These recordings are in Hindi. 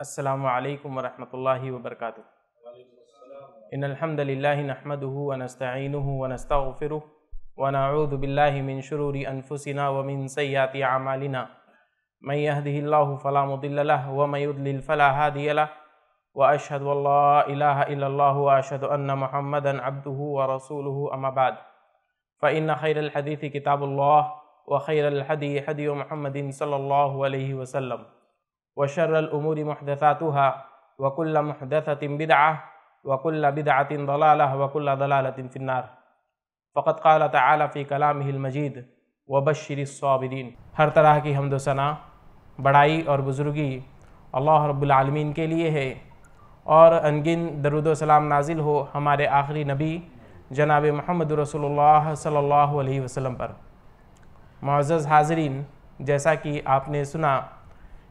السلام عليكم ورحمة الله وبركاته إن الحمد لله نحمده ونستعينه ونستغفره ونعوذ بالله من شرور أنفسنا ومن سيئات أعمالنا من يهده الله فلا مضل له ومن يضلل فلا هادي له وأشهد أن لا إله إلا الله وأشهد أن محمدا عبده ورسوله أما بعد فإن خير الحديث كتاب الله وخير الحدي حدي محمد صلى الله عليه وسلم वशरलमूरी महदसातुहा वकुल्ल महदसतिम बिदआ वकुल्ल बिदआतिन दलाल वकुल्ल दलालतिन फिन्नार फ़कत काल ताल फ़ी कलाम मजीद वबशर साबिदीन हर तरह की हमदोसना बड़ाई और बुज़ुर्गी अल्लाह रब्लमीन के लिए है और अनगिन दरुद सलाम नाजिल हो हमारे आखिरी नबी जनाब महमद रसोल्ला सल्ला वसम पर मज़ हाजरीन जैसा कि आपने सुना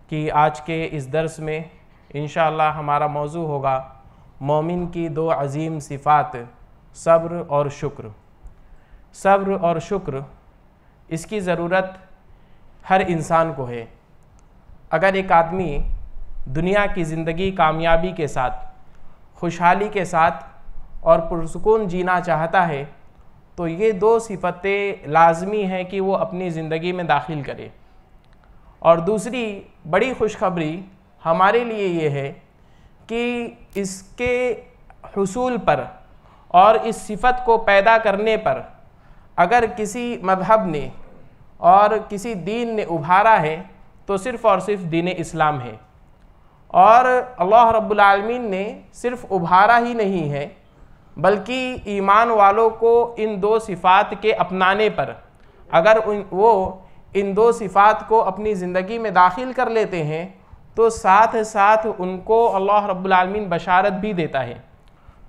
कि आज के इस दर्स में इन हमारा मौजू होगा मोमिन की दो अजीम सिफ़ात सब्र और शुक्र सब्र और शुक्र इसकी ज़रूरत हर इंसान को है अगर एक आदमी दुनिया की ज़िंदगी कामयाबी के साथ खुशहाली के साथ और पुरसकून जीना चाहता है तो ये दो सिफतें लाजमी हैं कि वो अपनी ज़िंदगी में दाखिल करे और दूसरी बड़ी खुशखबरी हमारे लिए ये है कि इसके हसूल पर और इस सिफत को पैदा करने पर अगर किसी मजहब ने और किसी दीन ने उभारा है तो सिर्फ़ और सिर्फ दीन इस्लाम है और अल्लाह रब्बुल ने सिर्फ उभारा ही नहीं है बल्कि ईमान वालों को इन दो सिफ़ात के अपनाने पर अगर उन वो इन दो सिफ़ात को अपनी ज़िंदगी में दाखिल कर लेते हैं तो साथ साथ उनको अल्लाह रब्लमीन बशारत भी देता है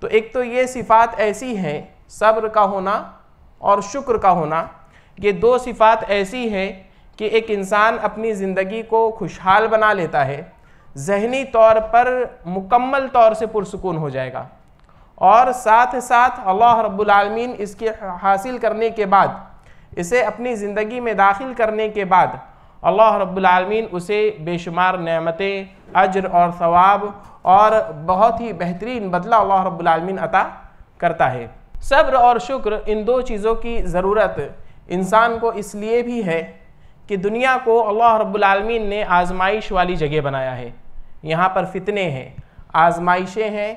तो एक तो ये सिफ़ात ऐसी हैं सब्र का होना और शुक्र का होना ये दो सिफ़ात ऐसी हैं कि एक इंसान अपनी ज़िंदगी को खुशहाल बना लेता है जहनी तौर पर मुकम्मल तौर से पुरसकून हो जाएगा और साथ साथ अल्लाह रब्बुल रबालमीन इसके हासिल करने के बाद इसे अपनी ज़िंदगी में दाखिल करने के बाद अल्लाह रब्लमीन उसे बेशुमार नमतें अजर और सवाब और बहुत ही बेहतरीन बदला अल्लाह रब्लमीन अता करता है सब्र और शुक्र इन दो चीज़ों की ज़रूरत इंसान को इसलिए भी है कि दुनिया को अल्लाह रब्लमीन ने आजमाइश वाली जगह बनाया है यहाँ पर फितने हैं आजमाइशें हैं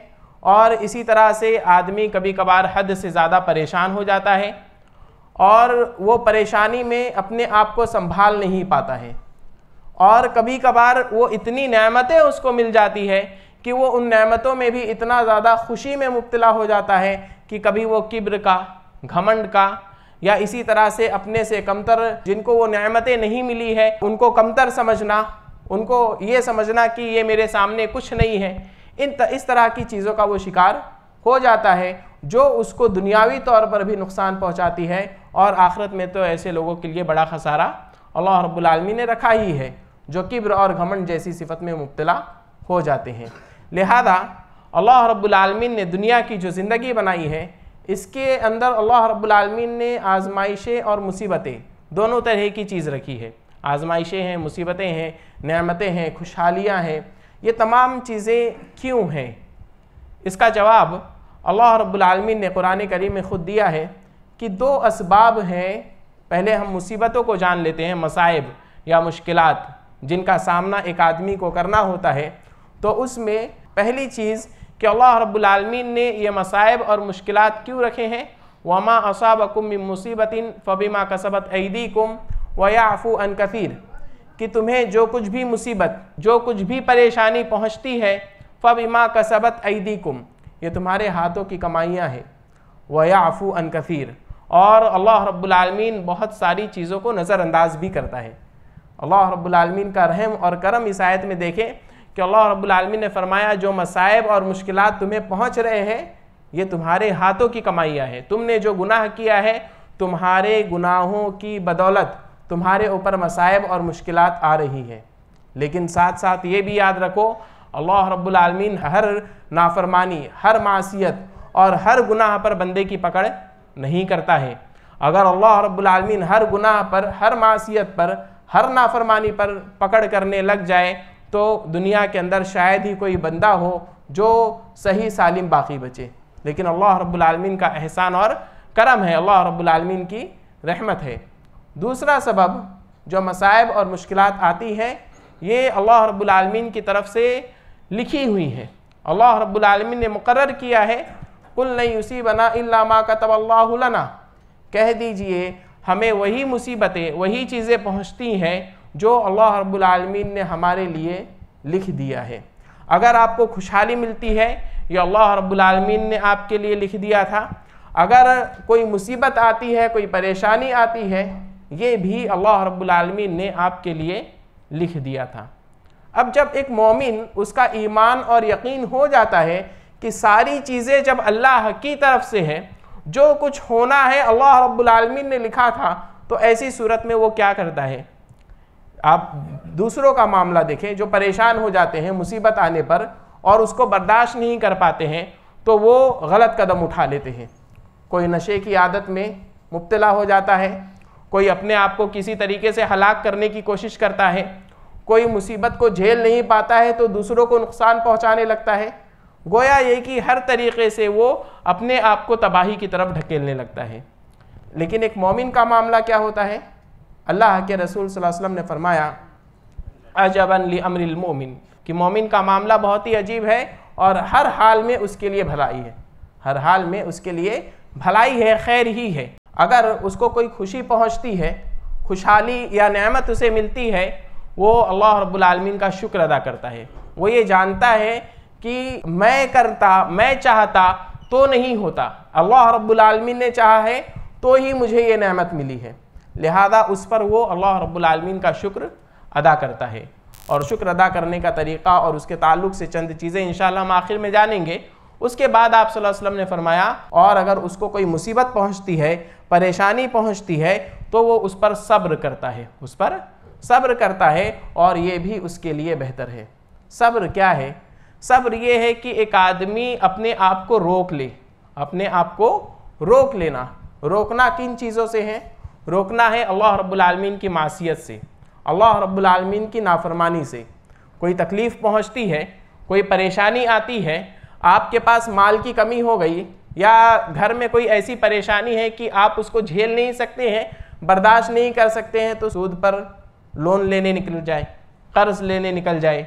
और इसी तरह से आदमी कभी कभार हद से ज़्यादा परेशान हो जाता है और वो परेशानी में अपने आप को संभाल नहीं पाता है और कभी कभार वो इतनी नेमतें उसको मिल जाती है कि वो उन नेमतों में भी इतना ज़्यादा खुशी में मुब्तला हो जाता है कि कभी वो किब्र का घमंड का या इसी तरह से अपने से कमतर जिनको वो नेमतें नहीं मिली है उनको कमतर समझना उनको ये समझना कि ये मेरे सामने कुछ नहीं है इन इस तरह की चीज़ों का वो शिकार हो जाता है जो उसको दुनियावी तौर पर भी नुकसान पहुंचाती है और आखिरत में तो ऐसे लोगों के लिए बड़ा खसारा अल्लाह रब्बुलमी ने रखा ही है जो किब्र और घमंड जैसी सिफत में मुबतला हो जाते हैं लिहाजा अल्लाह रबालमीन ने दुनिया की जो ज़िंदगी बनाई है इसके अंदर अल्लाह रब्बुलमीन ने आजमाइशें और मुसीबतें दोनों तरह की चीज़ रखी है आजमाइशें हैं मुसीबतें हैं नमतें हैं खुशहालियाँ हैं ये तमाम चीज़ें क्यों हैं इसका जवाब अल्लाह रब्बुलमीन ने कुरान करीम में ख़ुद दिया है कि दो इसबाब हैं पहले हम मुसीबतों को जान लेते हैं मसाइब या मुश्किल जिनका सामना एक आदमी को करना होता है तो उसमें पहली चीज़ कि अल्लाह रब्लमीन ने ये मसाइब और मुश्किल क्यों रखे हैं वमा असाबकुम मुसीबतिन फ़बीमा कसबत ऐदी कुम वयाफ़ू अन कफ़ीर कि तुम्हें जो कुछ भी मुसीबत जो कुछ भी परेशानी पहुँचती है फ़बीमा कसबत ऐदी कुम ये तुम्हारे हाथों की कमाइयाँ हैं वयाफ़ू अन कफ़ीर और अल्लाह रब्बुलमीन बहुत सारी चीज़ों को नज़रअंदाज भी करता है अल्लाह रब्बुलमीन का रहम और करम इस आयत में देखें कि अल्लाह रब्बुलमीन ने फरमाया जो मसायब और मुश्किल तुम्हें पहुँच रहे हैं ये तुम्हारे हाथों की कमाइयाँ है तुमने जो गुनाह किया है तुम्हारे गुनाहों की बदौलत तुम्हारे ऊपर मसायब और मुश्किल आ रही है लेकिन साथ साथ ये भी याद रखो अल्लाह रब्बुलमीन हर नाफरमानी हर मासीत और हर गुनाह पर बंदे की पकड़ नहीं करता है अगर अल्लाह रब्लमिन हर गुनाह पर हर मासीत पर हर नाफरमानी पर पकड़ करने लग जाए तो दुनिया के अंदर शायद ही कोई बंदा हो जो सही सालिम बाकी बचे लेकिन अल्लाह रब्लमीन का एहसान और करम है अल्लाह रब्लमीन की रहमत है दूसरा सबब जो मसायब और मुश्किल आती हैं ये अल्लाह रब्लमीन की तरफ से लिखी हुई हैं अल्लाह रब्लमीन ने मुकर किया है कुल नहीं उसी बना इलामा का तबल्ला कह दीजिए हमें वही मुसीबतें वही चीज़ें पहुँचती हैं जो अल्लाह रब्लमीन ने हमारे लिए लिख दिया है अगर आपको खुशहाली मिलती है ये अल्लाह रबालमीन ने आपके लिए लिख दिया था अगर कोई मुसीबत आती है कोई परेशानी आती है ये भी अल्लाह रब्लमीन ने आपके लिए लिख दिया था अब जब एक मोमिन उसका ईमान और यकीन हो जाता है कि सारी चीज़ें जब अल्लाह की तरफ से हैं जो कुछ होना है अल्लाह रब्लमिन ने लिखा था तो ऐसी सूरत में वो क्या करता है आप दूसरों का मामला देखें जो परेशान हो जाते हैं मुसीबत आने पर और उसको बर्दाश्त नहीं कर पाते हैं तो वो गलत कदम उठा लेते हैं कोई नशे की आदत में मुबतला हो जाता है कोई अपने आप को किसी तरीके से हलाक करने की कोशिश करता है कोई मुसीबत को झेल नहीं पाता है तो दूसरों को नुकसान पहुंचाने लगता है गोया ये कि हर तरीके से वो अपने आप को तबाही की तरफ ढकेलने लगता है लेकिन एक मोमिन का मामला क्या होता है अल्लाह के रसूल वसल्लम ने फरमाया अजबन ली अमरिल मोमिन कि मोमिन का मामला बहुत ही अजीब है और हर हाल में उसके लिए भलाई है हर हाल में उसके लिए भलाई है खैर ही है अगर उसको कोई खुशी पहुंचती है खुशहाली या नेमत उसे मिलती है वो अल्लाह रब्बुल रबालमीन का शुक्र अदा करता है वो ये जानता है कि मैं करता मैं चाहता तो नहीं होता अल्लाह रब्बुलमीन ने चाहा है तो ही मुझे ये नेमत मिली है लिहाजा उस पर वो अल्लाह रब्बुलमीन का शुक्र अदा करता है और शुक्र अदा करने का तरीक़ा और उसके ताल्लुक से चंद चीज़ें इन हम आखिर में जानेंगे उसके बाद आप वसल्लम ने फरमाया और अगर उसको कोई मुसीबत पहुंचती है परेशानी पहुंचती है तो वो उस पर सब्र करता है उस पर सब्र करता है और ये भी उसके लिए बेहतर है सब्र क्या है सब्र ये है कि एक आदमी अपने आप को रोक ले अपने आप को रोक लेना रोकना किन चीज़ों से है रोकना है अल्लाह रब्बुल की मासीत से अल्लाह रब्बुल की नाफरमानी से कोई तकलीफ़ पहुंचती है कोई परेशानी आती है आपके पास माल की कमी हो गई या घर में कोई ऐसी परेशानी है कि आप उसको झेल नहीं सकते हैं बर्दाश्त नहीं कर सकते हैं तो सूद पर लोन लेने निकल जाए कर्ज़ लेने निकल जाए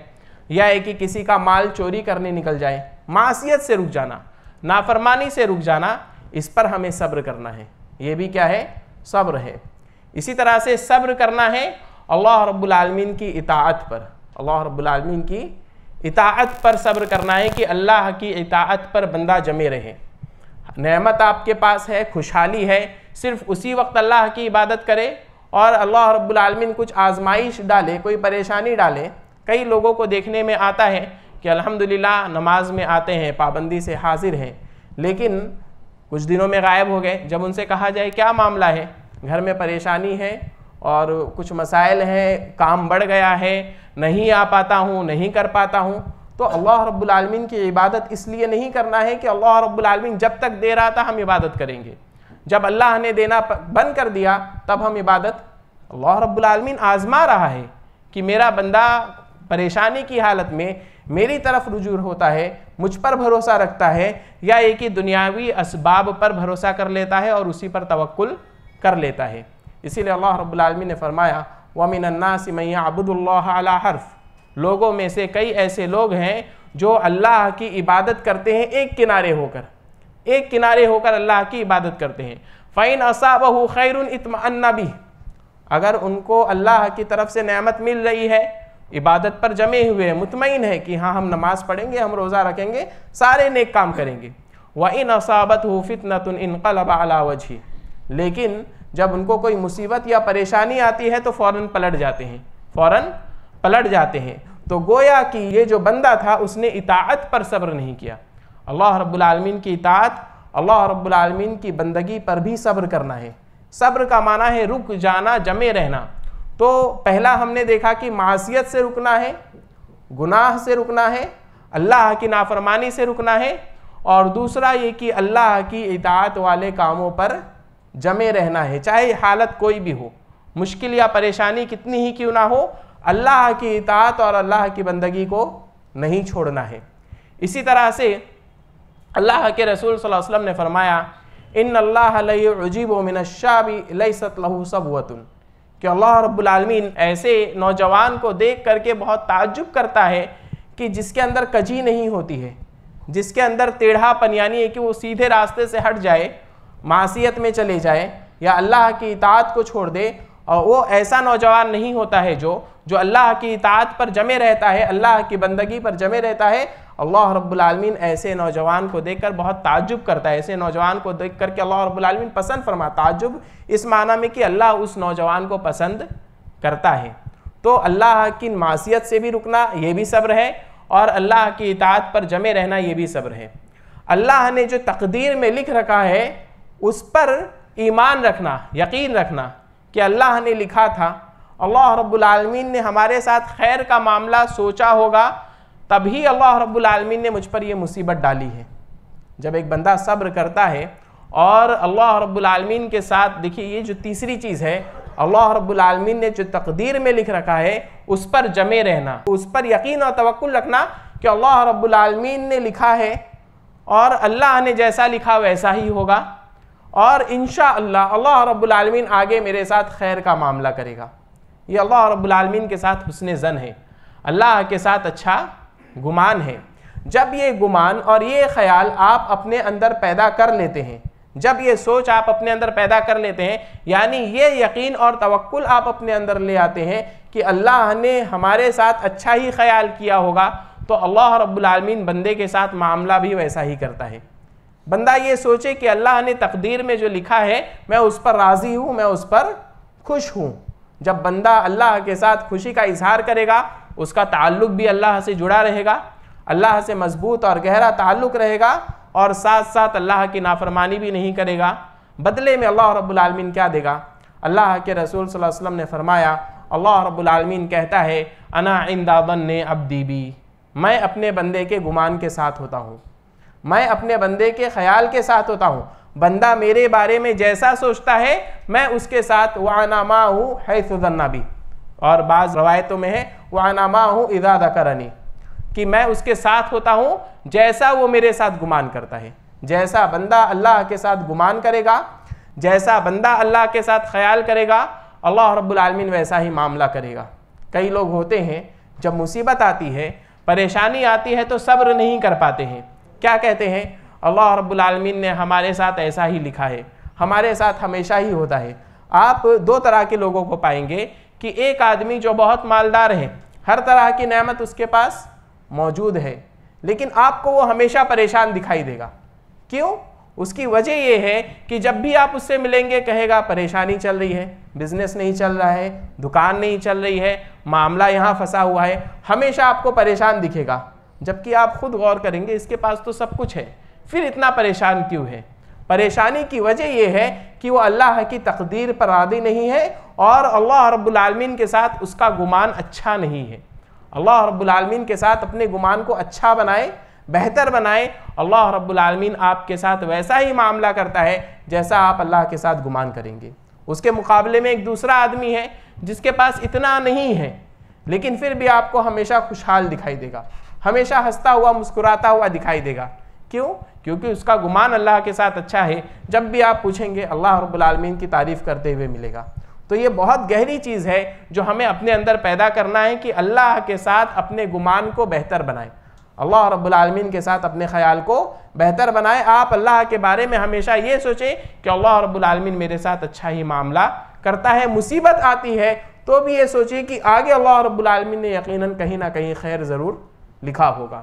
या है कि किसी का माल चोरी करने निकल जाए मासीत से रुक जाना नाफरमानी से रुक जाना इस पर हमें सब्र करना है ये भी क्या है सब्र है इसी तरह से सब्र करना है अल्लाह रब्बुलमीन की इतात पर अल्लाह रब्बुलमीन की इतात पर सब्र करना है कि अल्लाह की इतात पर बंदा जमे रहे नमत आपके पास है खुशहाली है सिर्फ उसी वक्त अल्लाह की इबादत करे और अल्लाह रब्बुलमीन कुछ आजमाइश डाले कोई परेशानी डाले कई लोगों को देखने में आता है कि अल्हम्दुलिल्लाह नमाज में आते हैं पाबंदी से हाजिर हैं लेकिन कुछ दिनों में गायब हो गए जब उनसे कहा जाए क्या मामला है घर में परेशानी है और कुछ मसाइल हैं काम बढ़ गया है नहीं आ पाता हूँ नहीं कर पाता हूँ तो अल्लाह रब्बुलमीन की इबादत इसलिए नहीं करना है कि अल्लाह रब्बुलमीन जब तक दे रहा था हम इबादत करेंगे जब अल्लाह ने देना बंद कर दिया तब हम इबादत अल्लाह रब्बुलमीन आज़मा रहा है कि मेरा बंदा परेशानी की हालत में मेरी तरफ रुजू होता है मुझ पर भरोसा रखता है या एक ही दुनियावी इसबाब पर भरोसा कर लेता है और उसी पर तवक्ल कर लेता है इसीलिए अल्लाह रब्लमी ने फरमाया वमिनन्नासी सिमैया अबुदुल्ला हर्फ लोगों में से कई ऐसे लोग हैं जो अल्लाह की इबादत करते हैं एक किनारे होकर एक किनारे होकर अल्लाह की इबादत करते हैं फ़ैन असाबह खैर इतमान भी अगर उनको अल्लाह की तरफ से नेमत मिल रही है इबादत पर जमे हुए हैं मुतमिन है कि हाँ हम नमाज पढ़ेंगे हम रोज़ा रखेंगे सारे नेक काम करेंगे व इन असाबत हो फितनत इनकलब ही लेकिन जब उनको कोई मुसीबत या परेशानी आती है तो फ़ौर पलट जाते हैं फ़ौर पलट जाते हैं तो गोया कि ये जो बंदा था उसने इतात पर सब्र नहीं किया अल्लाह रब्बुलमीन की इतात अल्लाह रब्बुलमीन की बंदगी पर भी सब्र करना है सब्र का माना है रुक जाना जमे रहना तो पहला हमने देखा कि मासीत से रुकना है गुनाह से रुकना है अल्लाह की नाफरमानी से रुकना है और दूसरा ये कि अल्लाह की इतात वाले कामों पर जमे रहना है चाहे हालत कोई भी हो मुश्किल या परेशानी कितनी ही क्यों ना हो अल्लाह की इतात और अल्लाह की बंदगी को नहीं छोड़ना है इसी तरह से अल्लाह के रसूल वसल्लम ने फरमाया इन अल्लाह अजीब मिनशाबी लई सतलहू सबवतुन कि अल्लाह आलमीन ऐसे नौजवान को देख करके बहुत ताज्जुब करता है कि जिसके अंदर कजी नहीं होती है जिसके अंदर टेढ़ापन यानी है कि वो सीधे रास्ते से हट जाए मासीत में चले जाए या अल्लाह की इतात को छोड़ दे और वो ऐसा नौजवान नहीं होता है जो जो अल्लाह की इतात पर जमे रहता है अल्लाह की बंदगी पर जमे रहता है अल्लाह रब्बुलमीन ऐसे नौजवान को देखकर बहुत ताजुब करता है ऐसे नौजवान को देख करके अल्लाह रब्बुलमीन पसंद फरमा ताजुब इस माना में कि अल्लाह उस नौजवान को पसंद करता है तो अल्लाह की मासीत से भी रुकना ये भी सब्र है और अल्लाह की इतात पर जमे रहना ये भी सब्र है अल्लाह ने जो तकदीर में लिख रखा है उस पर ईमान रखना यकीन रखना कि अल्लाह ने लिखा था अल्लाह रब्बुलमीन ने हमारे साथ खैर का मामला सोचा होगा तभी अल्लाह आलमीन ने मुझ पर यह मुसीबत डाली है जब एक बंदा सब्र करता है और अल्लाह आलमीन के साथ देखिए ये जो तीसरी चीज़ है अल्लाह आलमीन ने जो तकदीर में लिख रखा है उस पर जमे रहना उस पर यकीन और तवक्ल रखना कि अल्लाह आलमीन ने लिखा है और अल्लाह ने जैसा लिखा वैसा ही होगा और इन अल्लाह आलमीन आगे मेरे साथ खैर का मामला करेगा ये अल्लाह आलमीन के साथ हुसन ज़न है अल्लाह के साथ अच्छा गुमान है जब ये गुमान और ये ख्याल आप अपने अंदर पैदा कर लेते हैं जब ये सोच आप अपने अंदर पैदा कर लेते हैं यानी ये यकीन और तवक्ल आप अपने अंदर ले आते हैं कि अल्लाह ने हमारे साथ अच्छा ही ख्याल किया होगा तो अल्लाह रब्लमीन बंदे के साथ मामला भी वैसा ही करता है बंदा ये सोचे कि अल्लाह ने तकदीर में जो लिखा है मैं उस पर राज़ी हूँ मैं उस पर खुश हूँ जब बंदा अल्लाह के साथ खुशी का इजहार करेगा उसका ताल्लुक भी अल्लाह से जुड़ा रहेगा अल्लाह से मजबूत और गहरा ताल्लुक रहेगा और साथ साथ अल्लाह की नाफरमानी भी नहीं करेगा बदले में अल्लाह रब्लमीन क्या देगा अल्लाह के रसूल वसल्लम ने फरमाया अल्लाह रब्लमीन कहता है अना इंदाबन ने अब दीबी मैं अपने बंदे के गुमान के साथ होता हूँ मैं अपने बंदे के ख्याल के साथ होता हूँ बंदा मेरे बारे में जैसा सोचता है मैं उसके साथ वाना माँ हूँ है सुजन्ना भी और बाज़ रवायतों में है माँ हूँ इदा करनी कि मैं उसके साथ होता हूँ जैसा वो मेरे साथ गुमान करता है जैसा बंदा अल्लाह के साथ गुमान करेगा जैसा बंदा अल्लाह के साथ ख्याल करेगा अल्लाह रब्लमिन वैसा ही मामला करेगा कई लोग होते हैं जब मुसीबत आती है परेशानी आती है तो सब्र नहीं कर पाते हैं क्या कहते हैं अल्लाह रब्बुलमीन ने हमारे साथ ऐसा ही लिखा है हमारे साथ हमेशा ही होता है आप दो तरह के लोगों को पाएंगे कि एक आदमी जो बहुत मालदार है हर तरह की नेमत उसके पास मौजूद है लेकिन आपको वो हमेशा परेशान दिखाई देगा क्यों उसकी वजह ये है कि जब भी आप उससे मिलेंगे कहेगा परेशानी चल रही है बिजनेस नहीं चल रहा है दुकान नहीं चल रही है मामला यहाँ फंसा हुआ है हमेशा आपको परेशान दिखेगा जबकि आप खुद गौर करेंगे इसके पास तो सब कुछ है फिर इतना परेशान क्यों है परेशानी की वजह यह है कि वो अल्लाह की तकदीर पर आदि नहीं है और अल्लाह रब्लमीन के साथ उसका गुमान अच्छा नहीं है अल्लाह रब्लमीन के साथ अपने गुमान को अच्छा बनाए बेहतर बनाए अल्लाह रब्लमीन आपके साथ वैसा ही मामला करता है जैसा आप अल्लाह के साथ गुमान करेंगे उसके मुकाबले में एक दूसरा आदमी है जिसके पास इतना नहीं है लेकिन फिर भी आपको हमेशा खुशहाल दिखाई देगा हमेशा हंसता हुआ मुस्कुराता हुआ दिखाई देगा क्यों क्योंकि उसका गुमान अल्लाह के साथ अच्छा है जब भी आप पूछेंगे अल्लाह रबालमीन की तारीफ़ करते हुए मिलेगा तो ये बहुत गहरी चीज़ है जो हमें अपने अंदर पैदा करना है कि अल्लाह के साथ अपने गुमान को बेहतर बनाएं अल्लाह आलमीन के साथ अपने ख्याल को बेहतर बनाए आप अल्लाह के बारे में हमेशा ये सोचें कि अल्लाह रब्लमीन मेरे साथ अच्छा ही मामला करता है मुसीबत आती है तो भी ये सोचिए कि आगे अल्लाह रब्लमीन ने यकीनन कहीं ना कहीं खैर ज़रूर लिखा होगा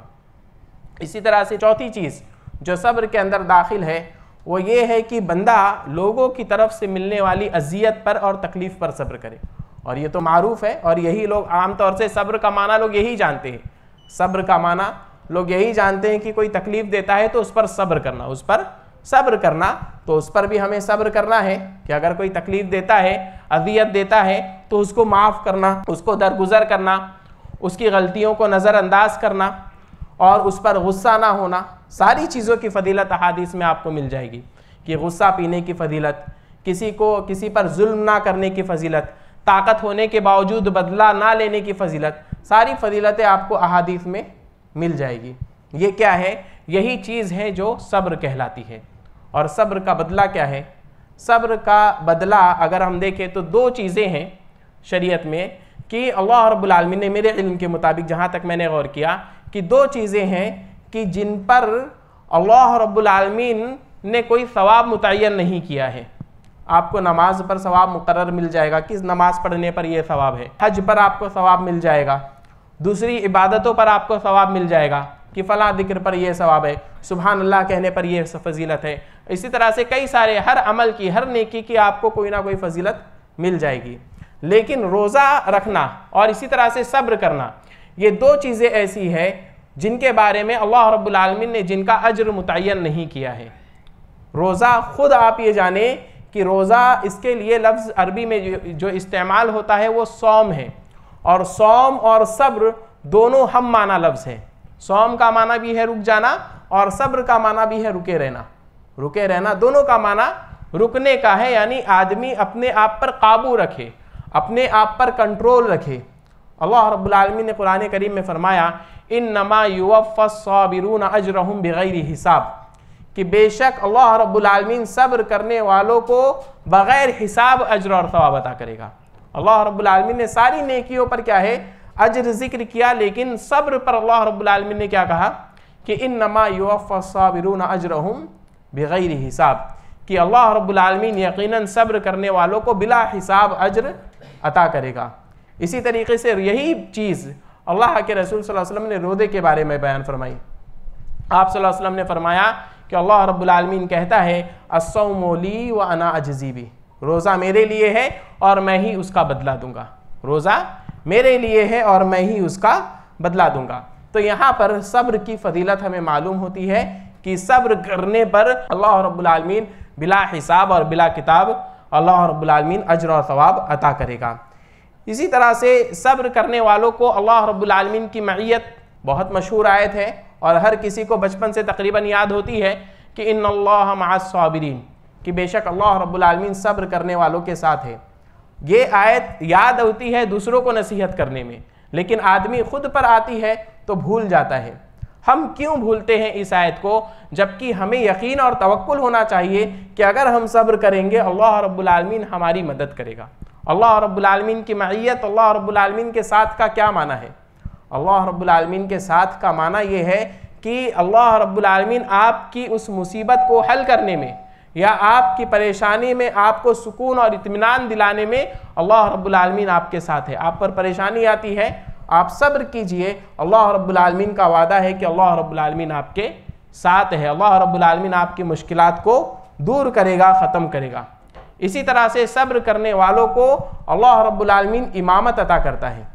इसी तरह से चौथी चीज़ जो सब्र के अंदर दाखिल है वो ये है कि बंदा लोगों की तरफ से मिलने वाली अजियत पर और तकलीफ़ पर सब्र करे और ये तो मरूफ़ है और यही लोग आमतौर से सब्र का माना लोग यही जानते हैं सब्र का माना लोग यही जानते हैं कि कोई तकलीफ़ देता है तो उस पर सब्र करना उस पर सब्र करना तो उस पर भी हमें सब्र करना है कि अगर कोई तकलीफ़ देता है अजियत देता है तो उसको माफ़ करना उसको दरगुजर करना उसकी गलतियों को नज़रअंदाज करना और उस पर गुस्सा ना होना सारी चीज़ों की फजीलत अहादीस में आपको मिल जाएगी कि गुस्सा पीने की फजीलत किसी को किसी पर जुल्म ना करने की फजीलत ताकत होने के बावजूद बदला ना लेने की फजीलत सारी फजीलतें आपको अहादीस में मिल जाएगी ये क्या है यही चीज़ है जो सब्र कहलाती है और सब्र का बदला क्या है सब्र का बदला अगर हम देखें तो दो चीज़ें हैं शरीयत में कि अल्लाह रब्बुल रबालमीन ने मेरे इल्म के मुताबिक जहाँ तक मैंने गौर किया कि दो चीज़ें हैं कि जिन पर अल्लाह रब्बुलमीन ने कोई सवाब मुतन नहीं किया है आपको नमाज पर सवाब मुकर मिल जाएगा किस नमाज पढ़ने पर यह सवाब है हज पर आपको सवाब मिल जाएगा दूसरी इबादतों पर आपको सवाब मिल जाएगा कि फ़ला जिक्र पर यह सवाब है सुबहान अल्लाह कहने पर यह फजीलत है इसी तरह से कई सारे हर अमल की हर नेकी की आपको कोई ना कोई फजीलत मिल जाएगी लेकिन रोज़ा रखना और इसी तरह से सब्र करना ये दो चीज़ें ऐसी हैं जिनके बारे में अल्लाह रब्लमिन ने जिनका अजर मुतन नहीं किया है रोज़ा ख़ुद आप ये जाने कि रोज़ा इसके लिए लफ्ज़ अरबी में जो, जो इस्तेमाल होता है वो सौम है और सौम और सब्र दोनों हम माना लफ्ज़ हैं सौम का माना भी है रुक जाना और सब्र का माना भी है रुके रहना रुके रहना दोनों का माना रुकने का है यानी आदमी अपने आप पर काबू रखे अपने आप पर कंट्रोल रखे अल्लाह रब्लमी ने कुरान करीम में फरमाया इन नमा युवफ़ाबिरून अजरहम बग़ैर हिसाब कि बेशक अल्लाह रबालमीन सब्र करने वालों को बग़ैर हिसाब अजर और सवाब अदा करेगा अल्लाह रब्लमीन ने सारी नेकियों पर क्या है अजर जिक्र किया लेकिन सब्र पर अल्लाह रब्लमीन ने क्या कहा कि इन नमा युवफ़ाबिरून अजरहम बग़ैर हिसाब कि अल्लाह रबालमीन यकीन सब्र करने वालों को बिला हिसाब अजर अता करेगा इसी तरीके से यही चीज़ अल्लाह के रसूल सल्लल्लाहु अलैहि वसल्लम ने रोदे के बारे में बयान फरमाई आप सल्लल्लाहु अलैहि वसल्लम ने फरमाया कि अल्लाह रब्बुल आलमीन कहता है असोमोली व अना अजजीबी रोज़ा मेरे लिए है और मैं ही उसका बदला दूंगा रोज़ा मेरे लिए है और मैं ही उसका बदला दूंगा तो यहाँ पर सब्र की फजीलत हमें मालूम होती है कि सब्र करने पर अल्लाह रब्बुल आलमीन बिला हिसाब और बिला किताब अल्लाह रब्बुल आलमीन अजर और सवाब अता करेगा इसी तरह से सब्र करने वालों को अल्लाह रब्लमिन की मैत बहुत मशहूर आयत है और हर किसी को बचपन से तकरीबन याद होती है कि इन मासबिरीन कि बेशक अल्लाह रब्लमिन सब्र करने वालों के साथ है ये आयत याद होती है दूसरों को नसीहत करने में लेकिन आदमी खुद पर आती है तो भूल जाता है हम क्यों भूलते हैं इस आयत को जबकि हमें यकीन और तवक्ल होना चाहिए कि अगर हम सब्र करेंगे अल्लाह रब्लमिन हमारी मदद करेगा अल्लाह रब्लमिन की मैत अल्लाह रब्लमिन के साथ का क्या माना है अल्लाह रब्लमिन के साथ का माना यह है कि अल्लाह रब्लमिन आपकी उस मुसीबत को हल करने में या आपकी परेशानी में आपको सुकून और इतमान दिलाने में अल्लाह रब्लमिन आपके साथ है आप पर परेशानी आती है आप सब्र कीजिए अल्लाह रब्लमिन का वादा है कि अल्लाह रब्लमिन आपके साथ है अल्लाह रब्लमिन आपकी मुश्किल को दूर करेगा ख़त्म करेगा इसी तरह से सब्र करने वालों को अल्लाह रब्बुलमीन इमामत अता करता है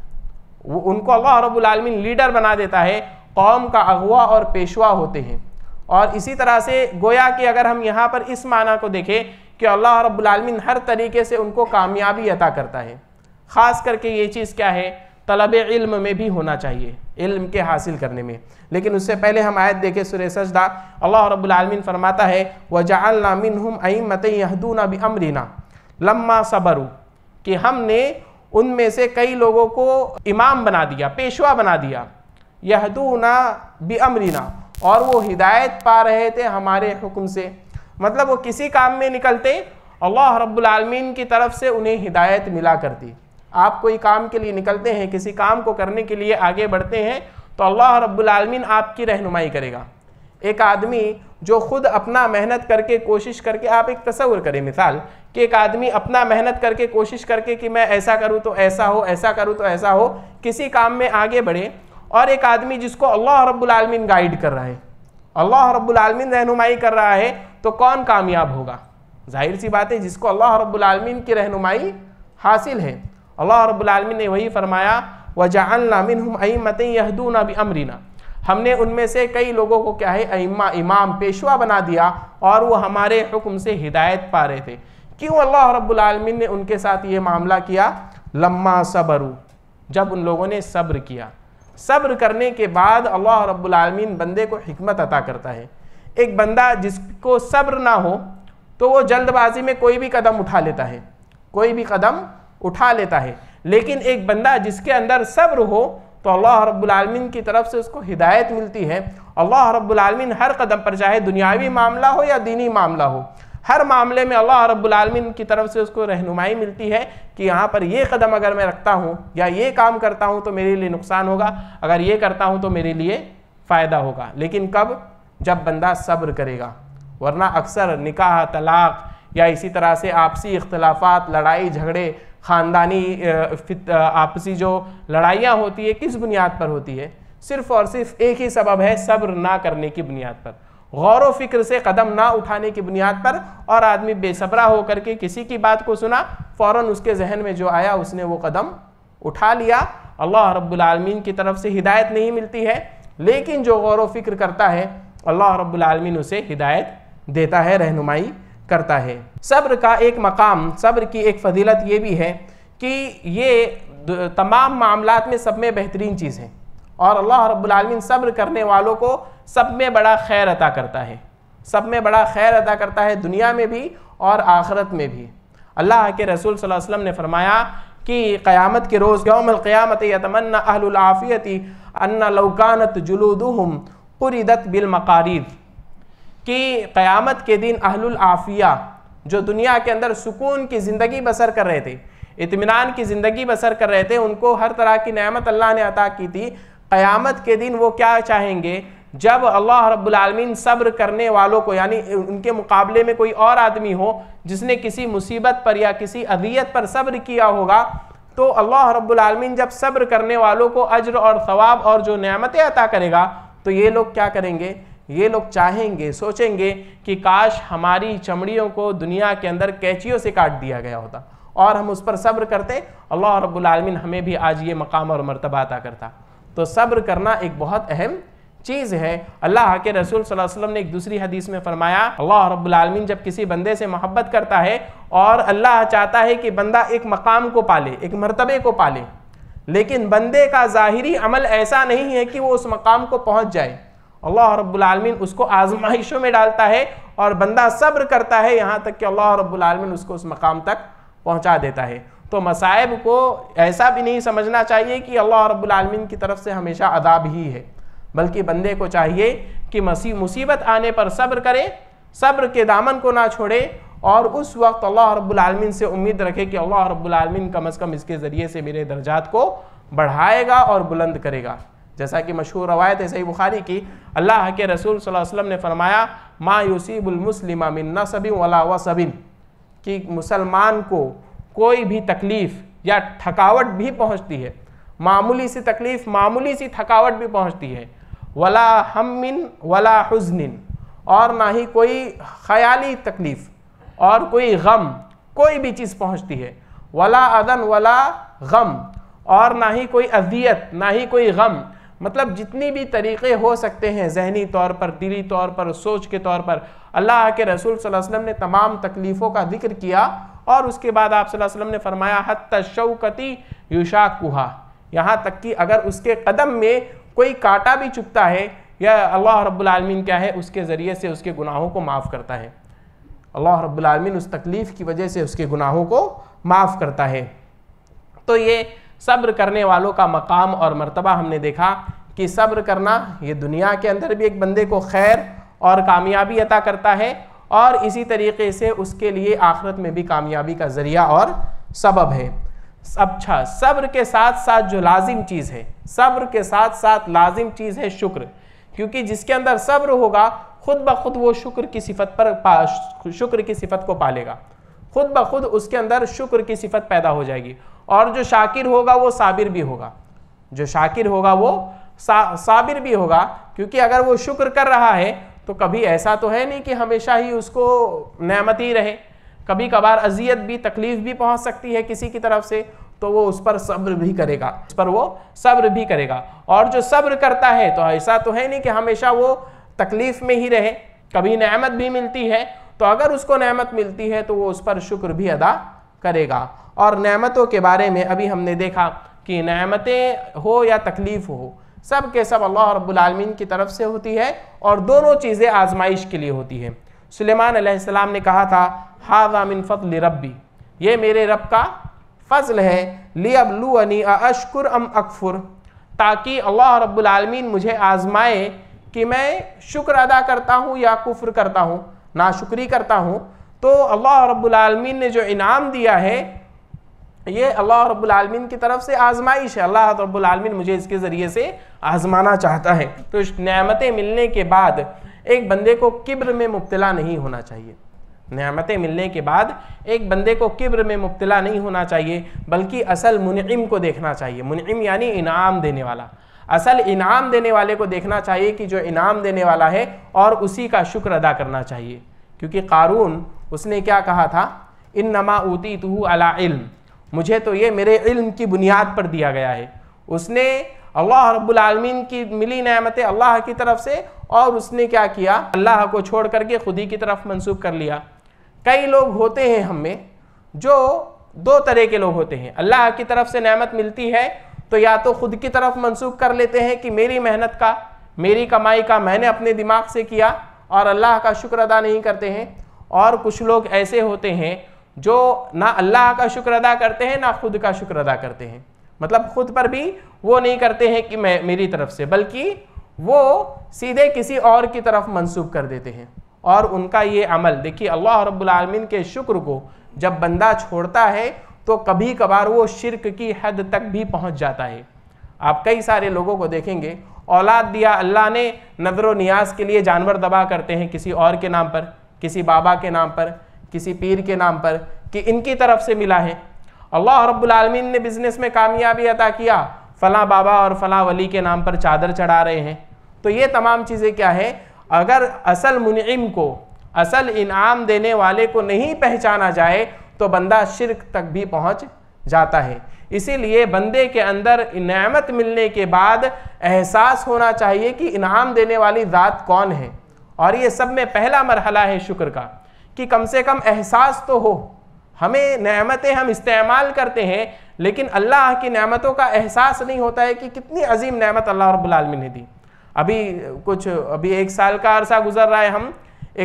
वो उनको अल्लाह रब्बुलमीन लीडर बना देता है कौम का अगवा और पेशवा होते हैं और इसी तरह से गोया कि अगर हम यहाँ पर इस माना को देखें कि अल्लाह रब्बुलमीन हर तरीके से उनको कामयाबी अता करता है ख़ास करके ये चीज़ क्या है तलब इल्म में भी होना चाहिए इल्म के हासिल करने में लेकिन उससे पहले हम आयत देखें सुर सजदा अल्लाह रब्लमिन फरमाता है वजामिन अमत यहदूना भी अमरीना लम्मा सबरू कि हमने उनमें से कई लोगों को इमाम बना दिया पेशवा बना दिया यहदूना भी अमरीना और वो हिदायत पा रहे थे हमारे हुक्म से मतलब वो किसी काम में निकलते अल्लाह रब्लमिन की तरफ से उन्हें हिदायत मिला करती आप कोई काम के लिए निकलते हैं किसी काम को करने के लिए आगे बढ़ते हैं तो अल्लाह रब्बुलमीन आपकी रहनुमाई करेगा एक आदमी जो खुद अपना मेहनत करके कोशिश करके आप एक तस्वुर करें मिसाल कि एक आदमी अपना मेहनत करके कोशिश करके कि मैं ऐसा करूँ तो ऐसा हो ऐसा करूँ तो ऐसा हो किसी काम में आगे बढ़े और एक आदमी जिसको अल्लाह रब्बुलमीन गाइड कर रहा है अल्लाह रब्बुलमीन रहनुमाई कर रहा है तो कौन कामयाब होगा जाहिर सी बात है जिसको अल्लाह रब्बुलमीन की रहनुमाई हासिल है अल्लाह रबालमीन ने वही फरमाया वजामिन अमत यहदून अब अमरीना हमने उनमें से कई लोगों को क्या है अम्मा इमाम पेशवा बना दिया और वो हमारे हुक्म से हिदायत पा रहे थे क्यों अल्लाह रब्बुल ने उनके साथ ये मामला किया लम्मा सबरू जब उन लोगों ने सब्र किया सब्र करने के बाद अल्लाह रब्बुल बंदे को हमत अता करता है एक बंदा जिसको सब्र ना हो तो वो जल्दबाजी में कोई भी कदम उठा लेता है कोई भी कदम उठा लेता है लेकिन एक बंदा जिसके अंदर सब्र हो तो अल्लाह रब्बुलमीन की तरफ से उसको हिदायत मिलती है अल्लाह रब्बुलमीन हर कदम पर चाहे दुनियावी मामला हो या दीनी मामला हो हर मामले में अल्लाह रब्बुलमीन की तरफ से उसको रहनुमाई मिलती है कि यहाँ पर ये कदम अगर मैं रखता हूँ या ये काम करता हूँ तो मेरे लिए नुकसान होगा अगर ये करता हूँ तो मेरे लिए फ़ायदा होगा लेकिन कब जब बंदा सब्र करेगा वरना अक्सर निकाह तलाक़ या इसी तरह से आपसी इख्तलाफात लड़ाई झगड़े ख़ानदानी आपसी जो लड़ाइयाँ होती है किस बुनियाद पर होती है सिर्फ और सिर्फ एक ही सबब है सब्र ना करने की बुनियाद पर गौर व फिक्र से कदम ना उठाने की बुनियाद पर और आदमी बेसब्रा होकर के किसी की बात को सुना फ़ौर उसके जहन में जो आया उसने वो कदम उठा लिया अल्लाह रब्लमीन की तरफ से हिदायत नहीं मिलती है लेकिन जो गौर व फिक्र करता है अल्लाह रब्लमीन उसे हिदायत देता है रहनुमाई करता है सब्र का एक मकाम सब्र की एक फजीलत ये भी है कि ये तमाम मामला में सब में बेहतरीन चीज़ है और अल्लाह रब्लमिन सब्र करने वालों को सब में बड़ा खैर अता करता है सब में बड़ा खैर अदा करता है दुनिया में भी और आखरत में भी अल्लाह के रसूल वसम ने फरमाया कि क़यामत के रोज़ यौमक़ियामत यतमन्ना अहलआफ़ियती अन्ना लौकानत जुलूदहम पुरदत बिल मकारीद कि क़यामत के दिन अहलाफिया जो दुनिया के अंदर सुकून की ज़िंदगी बसर कर रहे थे इतमान की ज़िंदगी बसर कर रहे थे उनको हर तरह की नमत अल्लाह ने अता की थी क़यामत के दिन वो क्या चाहेंगे जब अल्लाह रब्बुलमीन सब्र करने वालों को यानी उनके मुकाबले में कोई और आदमी हो जिसने किसी मुसीबत पर या किसी अदियत पर सब्र किया होगा तो अल्लाह रब्बुलमीन जब सब्र करने वालों को अज्र और सवाब और जो नियामतें अता करेगा तो ये लोग क्या करेंगे ये लोग चाहेंगे सोचेंगे कि काश हमारी चमड़ियों को दुनिया के अंदर कैचियों से काट दिया गया होता और हम उस पर सब्र करते अल्लाह रब्बुलमीन हमें भी आज ये मकाम और मरतबा अता करता तो सब्र करना एक बहुत अहम चीज़ है अल्लाह के रसूल वसल्लम ने एक दूसरी हदीस में फरमाया अल्लाह रब्बुलमीन जब किसी बंदे से मोहब्बत करता है और अल्लाह चाहता है कि बंदा एक मकाम को पाले एक मरतबे को पाले लेकिन बंदे का ज़ाहरी अमल ऐसा नहीं है कि वो उस मकाम को पहुँच जाए अल्लाह रब्बुल उसको आजमाइशों में डालता है और बंदा सब्र करता है यहाँ तक कि अल्लाह रब्बुल उसको उस मकाम तक पहुँचा देता है तो मसायब को ऐसा भी नहीं समझना चाहिए कि अल्लाह रब्बुल की तरफ से हमेशा अदाब ही है बल्कि बंदे को चाहिए कि मसी मुसीबत आने पर सब्र करे सब्र के दामन को ना छोड़े और उस वक्त अल्लाह रब्बुल से उम्मीद रखे कि अल्लाह रब्बुल कम अज़ कम इसके ज़रिए से मेरे दर्जात को बढ़ाएगा और बुलंद करेगा जैसा कि मशहूर रवायत है सही बुखारी की अल्लाह के रसूल वसल्लम ने फरमाया माँ यूसीबुलमसलिमा मिन्ना सबिन वला वसबिन कि मुसलमान को कोई भी तकलीफ़ या थकावट भी पहुँचती है मामूली सी तकलीफ़ मामूली सी थकावट भी पहुँचती है वला हमिन वला हजनिन और ना ही कोई ख़याली तकलीफ़ और कोई गम कोई भी चीज़ पहुँचती है वला अदन वला गम और ना ही कोई अजियत ना ही कोई गम मतलब जितनी भी तरीक़े हो सकते हैं जहनी तौर पर दिली तौर पर सोच के तौर पर अल्लाह के रसूल वसल्लम ने तमाम तकलीफ़ों का जिक्र किया और उसके बाद आप वसल्लम ने फरमाया हत तशौकती युशा कुहा यहाँ तक कि अगर उसके कदम में कोई कांटा भी चुपता है या अल्लाह रब्लमिन क्या है उसके ज़रिए से उसके गुनाहों को माफ़ करता है अल्लाह रब्लमिन उस तकलीफ़ की वजह से उसके गुनाहों को माफ़ करता है तो ये सब्र करने वालों का मकाम और मर्तबा हमने देखा कि सब्र करना ये दुनिया के अंदर भी एक बंदे को खैर और कामयाबी अता करता है और इसी तरीके से उसके लिए आखरत में भी कामयाबी का ज़रिया और सबब है अच्छा सब्र के साथ साथ जो लाजिम चीज़ है सब्र के साथ साथ लाजिम चीज़ है शुक्र क्योंकि जिसके अंदर सब्र होगा खुद ब खुद वो शुक्र की सिफत पर शुक्र की सिफत को पालेगा खुद ब खुद उसके अंदर शुक्र की सिफत पैदा हो जाएगी और जो शाकिर होगा वो साबिर भी होगा जो शाकिर होगा वो सा, साबिर भी होगा क्योंकि अगर वो शुक्र कर रहा है तो कभी ऐसा तो है नहीं कि हमेशा ही उसको नमत ही रहे कभी कभार अजियत भी तकलीफ भी पहुंच सकती है किसी की तरफ से तो वो उस पर सब्र भी करेगा उस पर वो सब्र भी करेगा और जो सब्र करता है तो ऐसा तो है नहीं कि हमेशा वो तकलीफ़ में ही रहे कभी नमत भी मिलती है तो अगर उसको नमत मिलती है तो वो उस पर शुक्र भी अदा करेगा और नमतों के बारे में अभी हमने देखा कि नमतें हो या तकलीफ़ हो सब के सब अल्लाह रबालमीन की तरफ से होती है और दोनों चीज़ें आजमाइश के लिए होती है सुलेमान सलेमान ने कहा था हाजा मिन फ़ल रबी ये मेरे रब का फ़ज़ल है ली लू अनी अशकुर अम अकफुर ताकि अल्लाह रबालमीन मुझे आजमाए कि मैं शुक्र अदा करता हूँ या कुफ्र करता हूँ नाशुक्री करता हूँ तो अल्लाह रब्लमीन ने जो इनाम दिया है ये अल्लाह रब्लमीन की तरफ से आजमाइश है अल्लाह रब्लमीन मुझे इसके ज़रिए से आजमाना चाहता है तो नमतें मिलने के बाद एक बंदे को किब्र में मुबतला नहीं होना चाहिए नमतें मिलने के बाद एक बंदे को किब्र में मुबतला नहीं होना चाहिए बल्कि असल मुनिम को देखना चाहिए मुनिम यानी इनाम देने वाला असल इनाम देने वाले को देखना चाहिए कि जो इनाम देने वाला है और उसी का शुक्र अदा करना चाहिए क्योंकि कारून उसने क्या कहा था इन नमा ऊती तू अला इल्म मुझे तो ये मेरे इल्म की बुनियाद पर दिया गया है उसने अल्लाह रब्बुलमीन की मिली नमतें अल्लाह की तरफ से और उसने क्या किया अल्लाह को छोड़ करके खुद ही की तरफ मंसूब कर लिया कई लोग होते हैं हमें जो दो तरह के लोग होते हैं अल्लाह की तरफ से नमत मिलती है तो या तो खुद की तरफ मनसूख कर लेते हैं कि मेरी मेहनत का मेरी कमाई का मैंने अपने दिमाग से किया और अल्लाह का शुक्र अदा नहीं करते हैं और कुछ लोग ऐसे होते हैं जो ना अल्लाह का शुक्र अदा करते हैं ना खुद का शुक्र अदा करते हैं मतलब खुद पर भी वो नहीं करते हैं कि मैं मेरी तरफ से बल्कि वो सीधे किसी और की तरफ मनसूख कर देते हैं और उनका ये अमल देखिए अल्लाह रब्बुल रबालमीन के शुक्र को जब बंदा छोड़ता है तो कभी कभार वो शिरक की हद तक भी पहुंच जाता है आप कई सारे लोगों को देखेंगे औलाद दिया अल्लाह ने नजर नियाज के लिए जानवर दबा करते हैं किसी और के नाम पर किसी बाबा के नाम पर किसी पीर के नाम पर कि इनकी तरफ से मिला है अल्लाह रब्लमीन ने बिज़नेस में कामयाबी अदा किया फ़लाँ बाबा और फ़लाँ वली के नाम पर चादर चढ़ा रहे हैं तो ये तमाम चीज़ें क्या है अगर असल मुनिम को असल इनाम देने वाले को नहीं पहचाना जाए तो बंदा शिरक तक भी पहुंच जाता है इसीलिए बंदे के अंदर इनामत मिलने के बाद एहसास होना चाहिए कि इनाम देने वाली ज़ात कौन है और ये सब में पहला मरहला है शुक्र का कि कम से कम एहसास तो हो हमें नमतें हम इस्तेमाल करते हैं लेकिन अल्लाह की नमतों का एहसास नहीं होता है कि कितनी अजीम नमत अल्लाह रब्लमी ने दी अभी कुछ अभी एक साल का अरसा गुजर रहा है हम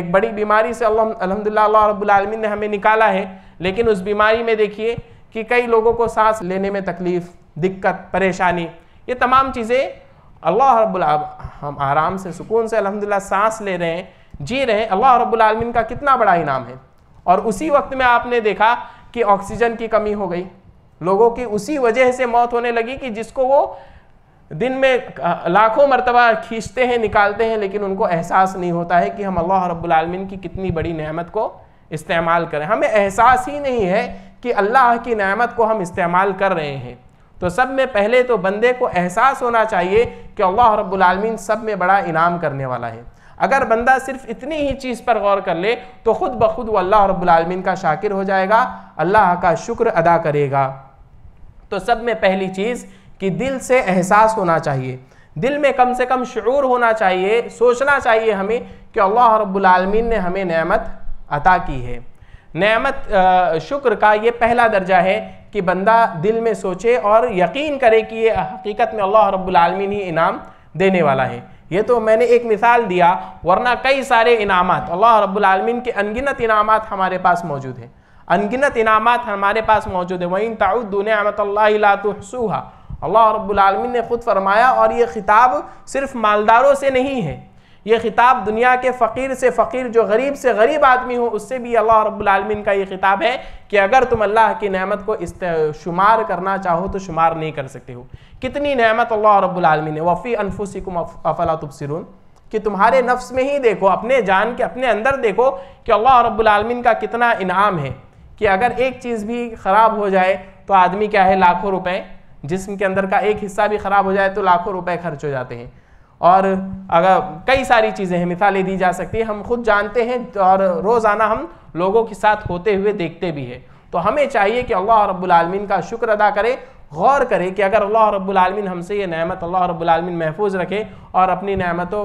एक बड़ी बीमारी से अल्लाह अलहमदिल्ला अल्लाह ने हमें निकाला है लेकिन उस बीमारी में देखिए कि कई लोगों को सांस लेने में तकलीफ दिक्कत परेशानी ये तमाम चीज़ें अल्लाह रब्बुल हम आराम से सुकून से अल्हम्दुलिल्लाह सांस ले रहे हैं जी रहे हैं अल्लाह रब्बुल आलमीन का कितना बड़ा इनाम है और उसी वक्त में आपने देखा कि ऑक्सीजन की कमी हो गई लोगों की उसी वजह से मौत होने लगी कि जिसको वो दिन में लाखों मरतबा खींचते हैं निकालते हैं लेकिन उनको एहसास नहीं होता है कि हम अल्लाह रब्बुल आलमीन की कितनी बड़ी नेमत को इस्तेमाल करें हमें एहसास ही नहीं है कि अल्लाह की नमत को हम इस्तेमाल कर रहे हैं तो सब में पहले तो बंदे को एहसास होना चाहिए कि अल्लाह रब्बुलमीन सब में बड़ा इनाम करने वाला है अगर बंदा सिर्फ इतनी ही चीज़ पर गौर कर ले तो ख़ुद ब खुद वो अल्लाह रब्बुलमीन का शाकिर हो जाएगा अल्लाह का शुक्र अदा करेगा तो सब में पहली चीज़ कि दिल से एहसास होना चाहिए दिल में कम से कम शुरू होना चाहिए सोचना चाहिए हमें कि अल्लाह रब्बुलमीन ने हमें नेमत अता की है नमत शुक्र का ये पहला दर्जा है कि बंदा दिल में सोचे और यकीन करे कि ये हकीकत में अल्लाह रब्लमिन ही इनाम देने वाला है ये तो मैंने एक मिसाल दिया वरना कई सारे इनामत अल्लाह रब्लमिन के अनगिनत इनाम हमारे पास मौजूद हैं अनगिनत इनाम हमारे पास मौजूद है वहीं ताउद्दूनमतसूहा अल्लाह रब्लमिन ने ख़ुद फरमाया और ये ख़िताब सिर्फ़ मालदारों से नहीं है ये खिताब दुनिया के फ़कीर से फ़कीर जो गरीब से गरीब आदमी हो उससे भी अल्लाह रब्लमिन का ये खिताब है कि अगर तुम अल्लाह की नहमत को इस शुमार करना चाहो तो शुमार नहीं कर सकते हो कितनी नहमत अल्लाह रब्लमिन है वफ़ी अनफुसिकुम अफला तुबसरून कि तुम्हारे नफ्स में ही देखो अपने जान के अपने अंदर देखो कि अल्लाह रब्लमिन का कितना इनाम है कि अगर एक चीज़ भी ख़राब हो जाए तो आदमी क्या है लाखों रुपए जिसम के अंदर का एक हिस्सा भी ख़राब हो जाए तो लाखों रुपये खर्च हो जाते हैं और अगर कई सारी चीज़ें हैं मिसालें दी जा सकती है हम खुद जानते हैं और रोज़ाना हम लोगों के साथ होते हुए देखते भी हैं तो हमें चाहिए कि अल्लाह रब्लमिन का शुक्र अदा करें गौर करें कि अगर अल्लाह रब्लमिन हमसे ये नमत अल्लाह रब्लमिन महफूज रखे और अपनी नमतों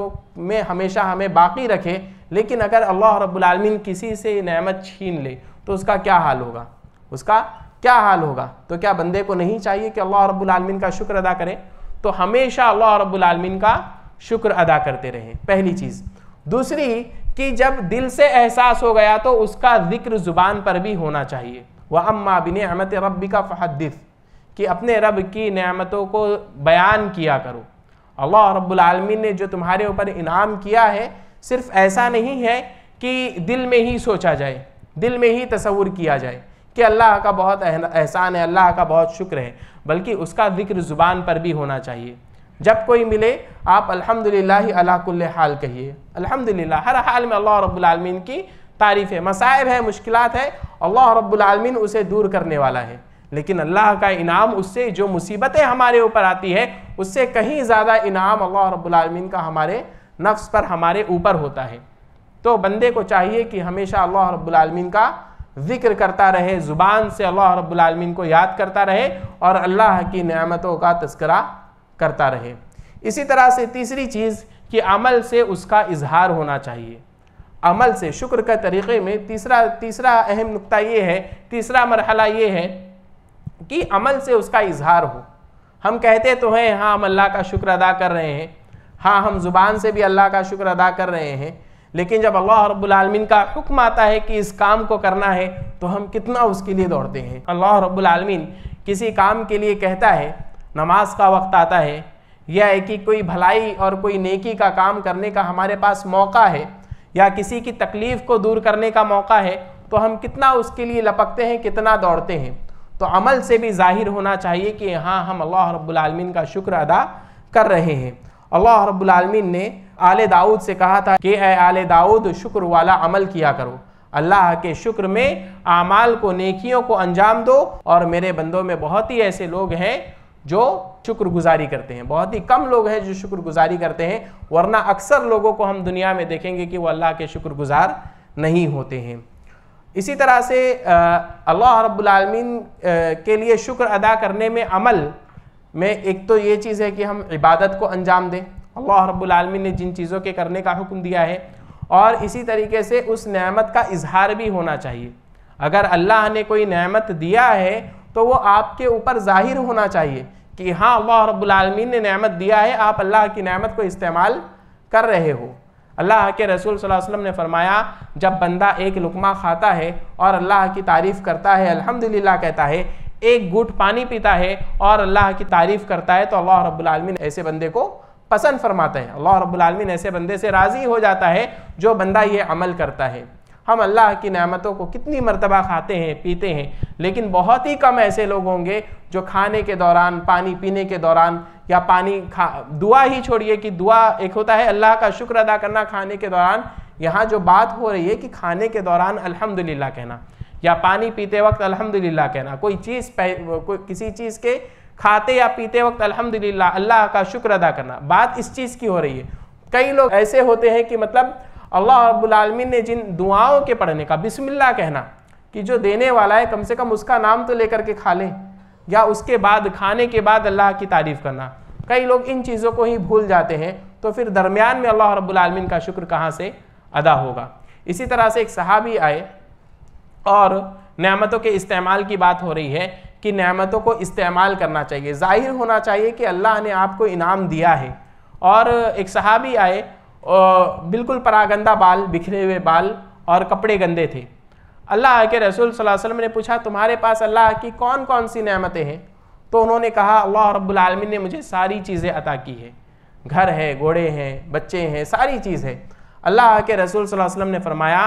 में हमेशा हमें बाकी रखे लेकिन अगर अल्लाह रब्लमिन किसी से ये नमत छीन ले तो उसका क्या हाल होगा उसका क्या हाल होगा तो क्या बंदे को नहीं चाहिए कि अल्लाह रब्लमिन का शुक्र अदा करें तो हमेशा अल्लाह रब्लमिन का शुक्र अदा करते रहें पहली चीज़ दूसरी कि जब दिल से एहसास हो गया तो उसका जिक्र ज़ुबान पर भी होना चाहिए वह अम्मा बिन अहमत रबी का फ़हदिस कि अपने रब की नियामतों को बयान किया करो अल्लाह रब्लमीन ने जो तुम्हारे ऊपर इनाम किया है सिर्फ ऐसा नहीं है कि दिल में ही सोचा जाए दिल में ही तस्वुर किया जाए कि अल्लाह का बहुत एहसान है अल्लाह का बहुत शुक्र है बल्कि उसका जिक्र ज़ुबान पर भी होना चाहिए जब कोई मिले आप अल्हम्दुलिल्लाह अला कुल हाल कहिए अल्हम्दुलिल्लाह हर हाल में अल्लाह रब्बुल आलमीन की तारीफ़ है मसायब है मुश्किलात है अल्लाह रब्बुल आलमीन उसे दूर करने वाला है लेकिन अल्लाह का इनाम उससे जो मुसीबतें हमारे ऊपर आती है उससे कहीं ज़्यादा इनाम अल्लाह रब्बुल आलमीन का हमारे नफ्स पर हमारे ऊपर होता है तो बंदे को चाहिए कि हमेशा अल्लाह रब्बुल आलमीन का ज़िक्र करता रहे ज़ुबान से अल्लाह रब्बुल आलमीन को याद करता रहे और अल्लाह की नियामतों का तस्करा करता रहे इसी तरह से तीसरी चीज़ कि अमल से उसका इजहार होना चाहिए अमल से शुक्र के तरीक़े में तीसरा तीसरा अहम नुकता ये है तीसरा मरहला ये है कि अमल से उसका इजहार हो हम कहते तो हैं हाँ हम अल्लाह का शुक्र अदा कर रहे हैं हाँ हम ज़ुबान से भी अल्लाह का शुक्र अदा कर रहे हैं लेकिन जब अल्लाह रब्बुलमीन का हुक्म आता है कि इस काम को करना है तो हम कितना उसके लिए दौड़ते हैं अल्लाह रब्बुलमीन किसी काम के लिए कहता है नमाज का वक्त आता है यह है कि कोई भलाई और कोई नेकी का काम करने का हमारे पास मौका है या किसी की तकलीफ़ को दूर करने का मौका है तो हम कितना उसके लिए लपकते हैं कितना दौड़ते हैं तो अमल से भी जाहिर होना चाहिए कि हाँ हम अल्लाह रब्बुलमीन का शुक्र अदा कर रहे हैं अल्लाह रब्बुलमीन ने आल दाऊद से कहा था कि अः आले दाऊद शुक्र वाला अमल किया करो अल्लाह के शुक्र में आमाल को नेकियों को अंजाम दो और मेरे बंदों में बहुत ही ऐसे लोग हैं जो शुक्रगुजारी करते हैं बहुत ही कम लोग हैं जो शुक्रगुजारी करते हैं वरना अक्सर लोगों को हम दुनिया में देखेंगे कि वो अल्लाह के शुक्रगुजार नहीं होते हैं इसी तरह से अल्लाह रब्लमीन के लिए शुक्र अदा करने में अमल में एक तो ये चीज़ है कि हम इबादत को अंजाम दें अल्लाह रब्लमीन ने जिन चीज़ों के करने का हुक्म दिया है और इसी तरीके से उस नेमत का इजहार भी होना चाहिए अगर अल्लाह ने कोई नेमत दिया है तो वो आपके ऊपर ज़ाहिर होना चाहिए कि हाँ अल्लाह रब्लमीन ने नेमत दिया है आप अल्लाह की नेमत को इस्तेमाल कर रहे हो अल्लाह के रसूल वसल्लम ने फरमाया जब बंदा एक लुकमा खाता है और अल्लाह की तारीफ़ करता है अल्हम्दुलिल्लाह कहता है एक गुट पानी पीता है और अल्लाह की तारीफ़ करता है तो अल्लाह रब्लमीन ऐसे बंदे को पसंद फरमाते हैं अल्लाह रब्लमीन ऐसे बंदे से राज़ी हो जाता है जो बंदा ये अमल करता है हम अल्लाह की नमतों को कितनी मरतबा खाते हैं पीते हैं लेकिन बहुत ही कम ऐसे लोग होंगे जो खाने के दौरान पानी पीने के दौरान या पानी खा दुआ ही छोड़िए कि दुआ एक होता है अल्लाह का शुक्र अदा करना खाने के दौरान यहाँ जो बात हो रही है कि खाने के दौरान अल्हम्दुलिल्लाह कहना या पानी पीते वक्त अल्हम्दुलिल्लाह कहना कोई चीज़ कोई किसी चीज़ के खाते या पीते वक्त अल्हम्दुलिल्लाह अल्लाह का शुक्र अदा करना बात इस चीज़ की हो रही है कई लोग ऐसे होते हैं कि मतलब अल्लाह रब्बुलमीन ने जिन दुआओं के पढ़ने का बिस्मिल्ला कहना कि जो देने वाला है कम से कम उसका नाम तो लेकर के खा लें या उसके बाद खाने के बाद अल्लाह की तारीफ़ करना कई लोग इन चीज़ों को ही भूल जाते हैं तो फिर दरमियान में अल्लाह रब्बुलमीन का शुक्र कहाँ से अदा होगा इसी तरह से एक सहाबी आए और नमतों के इस्तेमाल की बात हो रही है कि नमतों को इस्तेमाल करना चाहिए जाहिर होना चाहिए कि अल्लाह ने आपको इनाम दिया है और एक सहाबी आए बिल्कुल परागंदा बाल बिखरे हुए बाल और कपड़े गंदे थे अल्लाह के रसूल वसल्लम ने पूछा तुम्हारे पास अल्लाह की कौन कौन सी नमतें हैं तो उन्होंने कहा अल्लाह रब्लमिन ने मुझे सारी चीज़ें अता की है घर है घोड़े हैं बच्चे हैं सारी चीज़ है अल्लाह के रसूल वसल्लम ने फरमाया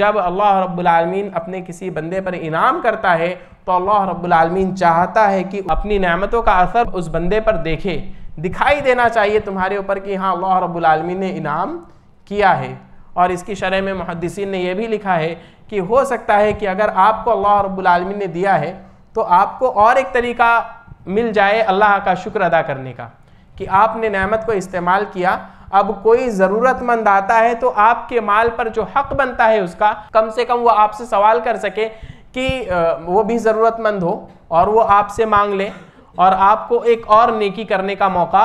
जब अल्लाह रब्लमिन अपने किसी बंदे पर इनाम करता है तो अल्लाह रब्लमिन चाहता है कि अपनी नमतों का असर उस बंदे पर देखे दिखाई देना चाहिए तुम्हारे ऊपर कि हाँ अल्लाह रब्लमी ने इनाम किया है और इसकी शरह में मुहदसिन ने यह भी लिखा है कि हो सकता है कि अगर आपको अल्लाह आलमी ने दिया है तो आपको और एक तरीका मिल जाए अल्लाह का शुक्र अदा करने का कि आपने नेमत को इस्तेमाल किया अब कोई ज़रूरतमंद आता है तो आपके माल पर जो हक बनता है उसका कम से कम वो आपसे सवाल कर सके कि वो भी ज़रूरतमंद हो और वो आपसे मांग ले और आपको एक और नेकी करने का मौका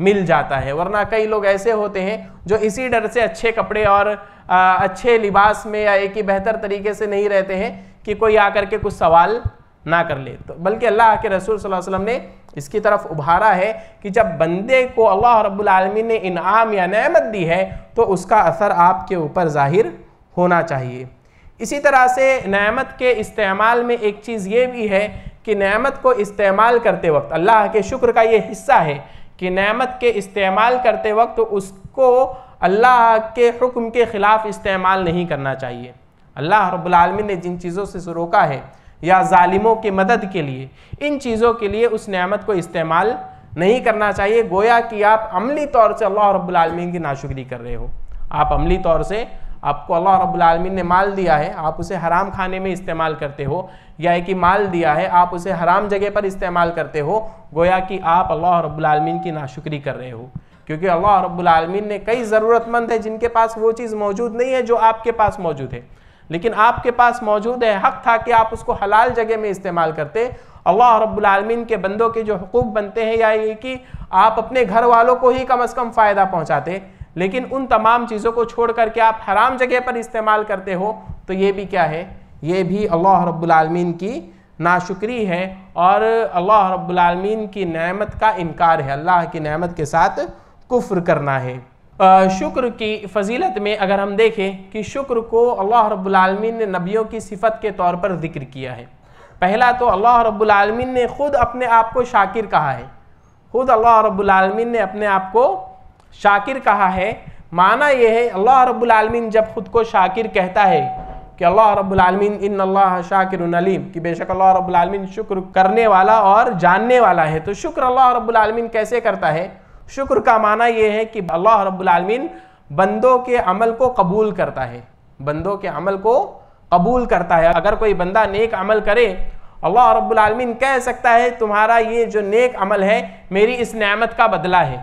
मिल जाता है वरना कई लोग ऐसे होते हैं जो इसी डर से अच्छे कपड़े और आ, अच्छे लिबास में या एक ही बेहतर तरीके से नहीं रहते हैं कि कोई आकर के कुछ सवाल ना कर ले तो बल्कि अल्लाह के रसूल सल्लल्लाहु अलैहि वसल्लम ने इसकी तरफ उभारा है कि जब बंदे को अल्लाह रब्बुल आलमीन ने इनाम या नेमत दी है तो उसका असर आपके ऊपर ज़ाहिर होना चाहिए इसी तरह से नेमत के इस्तेमाल में एक चीज़ ये भी है कि नेमत को इस्तेमाल करते वक्त अल्लाह के शुक्र का ये हिस्सा है कि नेमत के इस्तेमाल करते वक्त उसको अल्लाह के हुक्म के ख़िलाफ़ इस्तेमाल नहीं करना चाहिए अल्लाह रब्लम ने जिन चीज़ों से रोका है या ालिमों की मदद के लिए इन चीज़ों के लिए उस नेमत को इस्तेमाल नहीं करना चाहिए गोया कि आप अमली तौर से अल्लाह रब्लम की नाशुक्री कर रहे हो आप अमली तौर से आपको अल्लाह रब्लमिन ने माल दिया है आप उसे हराम खाने में इस्तेमाल करते हो या कि माल दिया है आप उसे हराम जगह पर इस्तेमाल करते हो गोया कि आप अल्लाह रब्लमिन की नाशुक्री कर रहे हो क्योंकि अल्लाह रब्लमिन ने कई ज़रूरतमंद है जिनके पास वो चीज़ मौजूद नहीं है जो आपके पास मौजूद है लेकिन आपके पास मौजूद है हक था कि आप उसको हलाल जगह में इस्तेमाल करते अल्लाह रब्लमिन के बंदों के जो हकूक़ बनते हैं या ये कि आप अपने घर वालों को ही कम अज़ कम फ़ायदा पहुँचाते लेकिन उन तमाम चीज़ों को छोड़ करके आप हराम जगह पर इस्तेमाल करते हो तो ये भी क्या है ये भी अल्लाह रब्बुलमीन की नाशुक्री है और अल्लाह रब्बुलमीन की नेमत का इनकार है अल्लाह की नेमत के साथ कुफ्र करना है शुक्र की फजीलत में अगर हम देखें कि शुक्र को अल्लाह रब्बुलमीन ने नबियों की सिफत के तौर पर ज़िक्र किया है पहला तो अल्लाह रब्बुलमीन ने ख़ुद अपने आप को शाकिर कहा है ख़ुद अल्लाह रब्बुलमीन ने अपने आप को शाकिर कहा है माना यह है अल्लाह रब्बुल आलमीन जब खुद को शाकिर कहता है कि अल्लाह रब्बुल आलमीन इन अल्लाह शाकिर अलीम कि बेशक अल्लाह रब्बुल आलमीन शुक्र करने वाला और जानने वाला है तो शुक्र अल्लाह रब्बुल आलमीन कैसे करता है शुक्र का माना यह है कि अल्लाह रब्बुल आलमीन बंदों के अमल को कबूल करता है बंदों के अमल को कबूल करता है अगर कोई बंदा नेक अमल करे अल्लाह रब्बुल आलमीन कह सकता है तुम्हारा ये जो नेक अमल है मेरी इस नेमत का बदला है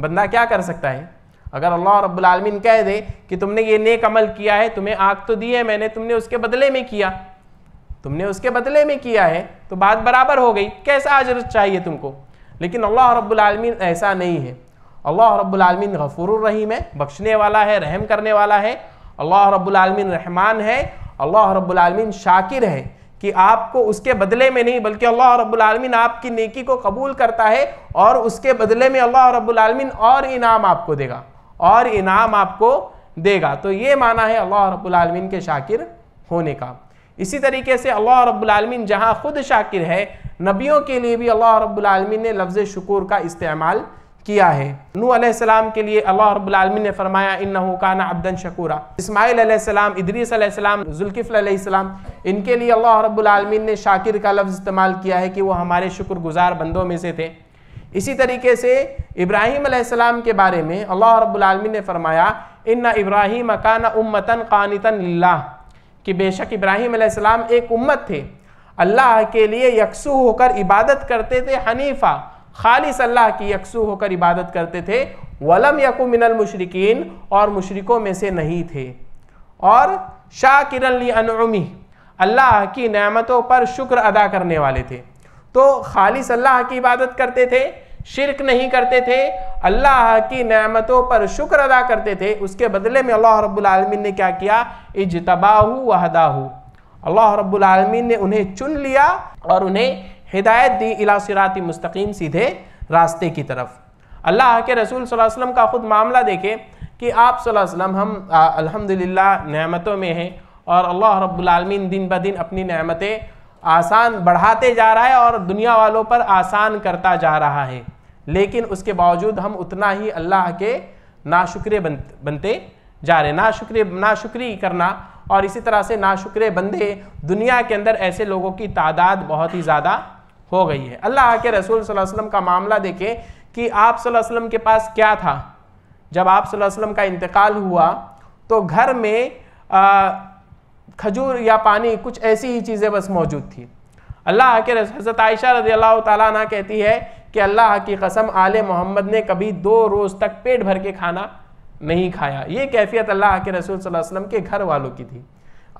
बंदा क्या कर सकता है अगर अल्लाह रब्बुलमीन कह दे कि तुमने ये नेक अमल किया है तुम्हें आग तो दी है मैंने तुमने उसके बदले में किया तुमने उसके बदले में किया है तो बात बराबर हो गई कैसा आजर चाहिए तुमको लेकिन अल्लाह रब्बुलमीन ऐसा नहीं है अल्लाह रब्बुलमीन गफूररहीम है बख्शने वाला है रहम करने वाला है अल्लाह रब्बालमीन रहमान है अल्लाह रब्बालमीन शाकिर है कि आपको उसके बदले में नहीं बल्कि अल्लाह रब्बुलमीन आपकी नेकी को कबूल करता है और उसके बदले में अल्लाह रब्बुलमीन और इनाम आपको देगा और इनाम आपको देगा तो ये माना है अल्लाह रब्बुलमीन के शाकिर होने का इसी तरीके से अल्लाह रब्बुलमीन जहाँ ख़ुद शाकिर है नबियों के लिए भी अल्लाह रब्बुलमीन ने लफ्ज़ शकूर का इस्तेमाल किया है नू अलैहिस्सलाम के लिए अल्लाह रब्बुल आलमीन ने फरमाया इन्नहु काना अब्दन शकूरा इस्माइल अलैहिस्सलाम इदरीस अलैहिस्सलाम अलैहिस्सलाम इनके लिए अल्लाह रब्बुल आलमीन ने शाकिर का लफ्ज़ इस्तेमाल किया है कि वो हमारे शुक्रगुजार बंदों में से थे इसी तरीके से इब्राहिम अलैहिस्सलाम के बारे में अल्लाह रब्बुल आलमीन ने फरमाया इन्ना इब्राहिम काना उम्मतन कानितन लिल्लाह कि बेशक इब्राहिम अलैहिस्सलाम एक उम्मत थे अल्लाह के लिए यकसू होकर इबादत करते थे हनीफ़ा खालिस अल्लाह की यकसू होकर इबादत करते थे वलम यकू मिनल मुशरकिन और मुशरकों में से नहीं थे और शाह किरमी अल्लाह की नमतों पर शुक्र अदा करने वाले थे तो खालिस अल्लाह की इबादत करते थे शिरक नहीं करते थे अल्लाह की नमतों पर शुक्र अदा करते थे उसके बदले में अल्लाह रब्लम ने क्या किया इजतबाह वहदाह अल्लाह रब्लमिन ने उन्हें चुन लिया और उन्हें हिदायत दी इलासरात मुस्तकीम सीधे रास्ते की तरफ अल्लाह के रसूल वसल्लम का ख़ुद मामला देखे कि आप वसल्लम हम अल्हम्दुलिल्लाह नेमतों में हैं और अल्लाह रब्बुलमीन दिन ब दिन अपनी नेमतें आसान बढ़ाते जा रहा है और दुनिया वालों पर आसान करता जा रहा है लेकिन उसके बावजूद हम उतना ही अल्लाह के नाशुक्रे बन, बनते जा रहे नाशुक्रे नाशुक्री करना और इसी तरह से नाशुक्रे बंदे दुनिया के अंदर ऐसे लोगों की तादाद बहुत ही ज़्यादा हो गई है अल्लाह के रसूल वसल्लम का मामला देखे कि आप वसल्लम के पास क्या था जब आप वसल्लम का इंतकाल हुआ तो घर में खजूर या पानी कुछ ऐसी ही चीज़ें बस मौजूद थी अल्लाह के हज़रत आयशा रजी अल्लाह ताली कहती है कि अल्लाह की कसम आल मोहम्मद ने कभी दो रोज़ तक पेट भर के खाना नहीं खाया ये कैफियत अल्लाह के रसूल वसल्लम के घर वालों की थी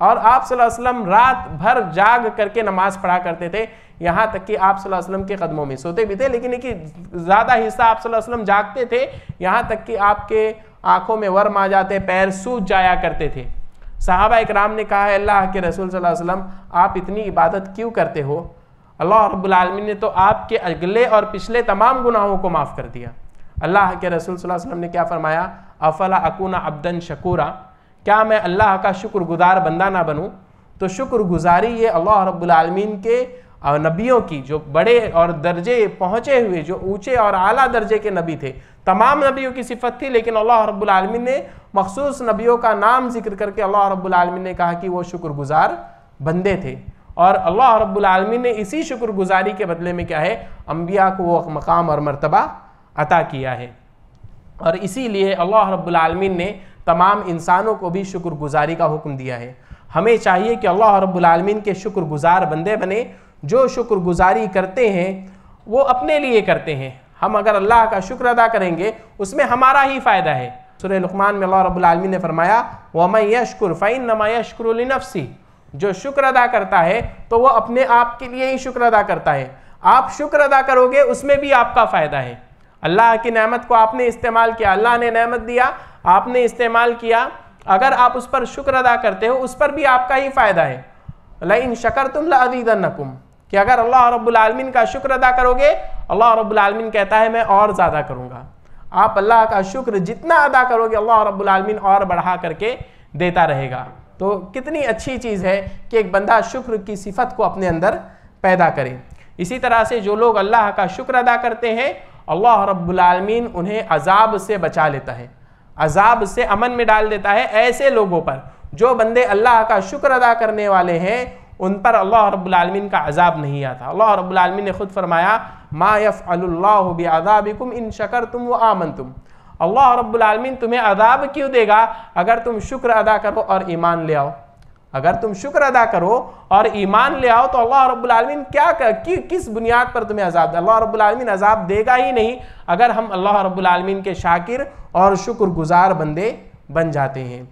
और आप वसल्लम रात भर जाग करके नमाज़ पढ़ा करते थे यहाँ तक कि आप वसल्लम के कदमों में सोते भी थे लेकिन एक ज़्यादा हिस्सा आप वसल्लम जागते थे यहाँ तक कि आपके आँखों में वर्म आ जाते पैर सूज जाया करते थे साहबा इकराम ने कहा है अल्लाह के रसूल वसल्लम आप इतनी इबादत क्यों करते हो अल्लाह रब्लम ने तो आपके अगले और पिछले तमाम गुनाहों को माफ़ कर दिया अल्लाह के रसूल वसल्लम ने क्या फ़रमाया अफला अकूना अब्दन शकूरा क्या मैं अल्लाह का शुक्रगुजार बंदा ना बनूँ तो शुक्रगुजारी ये अल्लाह रब्लमिन के और नबियों की जो बड़े और दर्जे पहुँचे हुए जो ऊँचे और आला दर्जे के नबी थे तमाम नबियों की सिफत थी लेकिन अल्लाह रब्लमिन ने मखसूस नबियों का नाम जिक्र करके अल्लाह रब्लमिन ने कहा कि वो शुक्रगुजार बंदे थे और अल्लाह रब्लमिन ने इसी शुक्रगुजारी के बदले में क्या है अम्बिया को वो मकाम और मरतबा अता किया है और इसीलिए अल्लाह रब्लमिन ने तमाम इंसानों को भी शुक्रगुजारी का हुक्म दिया है हमें चाहिए कि अल्लाह रब्लमिन के शुक्रगुजार बंदे बने जो शुक्रगुजारी करते हैं वो अपने लिए करते हैं हम अगर अल्लाह का शुक्र अदा करेंगे उसमें हमारा ही फ़ायदा है सुरह लुकमान में अल्लाह रबालमी ने फरमाया वम यशकुर फ़ैन नमा यशकुरनफसी जो शुक्र अदा करता है तो वह अपने आप के लिए ही शुक्र अदा करता है आप शुक्र अदा करोगे उसमें भी आपका फ़ायदा है अल्लाह की नमत को आपने इस्तेमाल किया अल्लाह ने नमत दिया आपने इस्तेमाल किया अगर आप उस पर शुक्र अदा करते हो उस पर भी आपका ही फ़ायदा है ला शकर तुम कि अगर अल्लाह रब्लमिन का शुक्र अदा करोगे अल्लाह रब्लमिन कहता है मैं और ज़्यादा करूँगा आप अल्लाह का शुक्र जितना अदा करोगे अल्लाह रब्लमिन और बढ़ा करके देता रहेगा तो कितनी अच्छी चीज़ है कि एक बंदा शुक्र की सिफत को अपने अंदर पैदा करे इसी तरह से जो लोग अल्लाह का शुक्र अदा करते हैं अल्लाह रबालमीन उन्हें अजाब से बचा लेता है अजाब से अमन में डाल देता है ऐसे लोगों पर जो बंदे अल्लाह का शुक्र अदा करने वाले हैं उन पर अल्लाह रब्लमिन का अजाब नहीं आता अल्लाह रब्लमिन ने खुद फरमाया मायफ़ अल्लाबिकुम इन शकर तुम व आमन तुम अल्लाह रब्लमिन तुम्हें अजाब क्यों देगा अगर तुम शुक्र अदा करो और ईमान ले आओ अगर तुम शुक्र अदा करो और ईमान ले आओ तो अल्लाह रबालमीन क्या कर, कि, किस बुनियाद पर तुम्हें अजाब अल्लाह रब्लमिन अजाब देगा ही नहीं अगर हम अल्लाह रबालमीन के शाकिर और शुक्रगुजार बंदे बन जाते हैं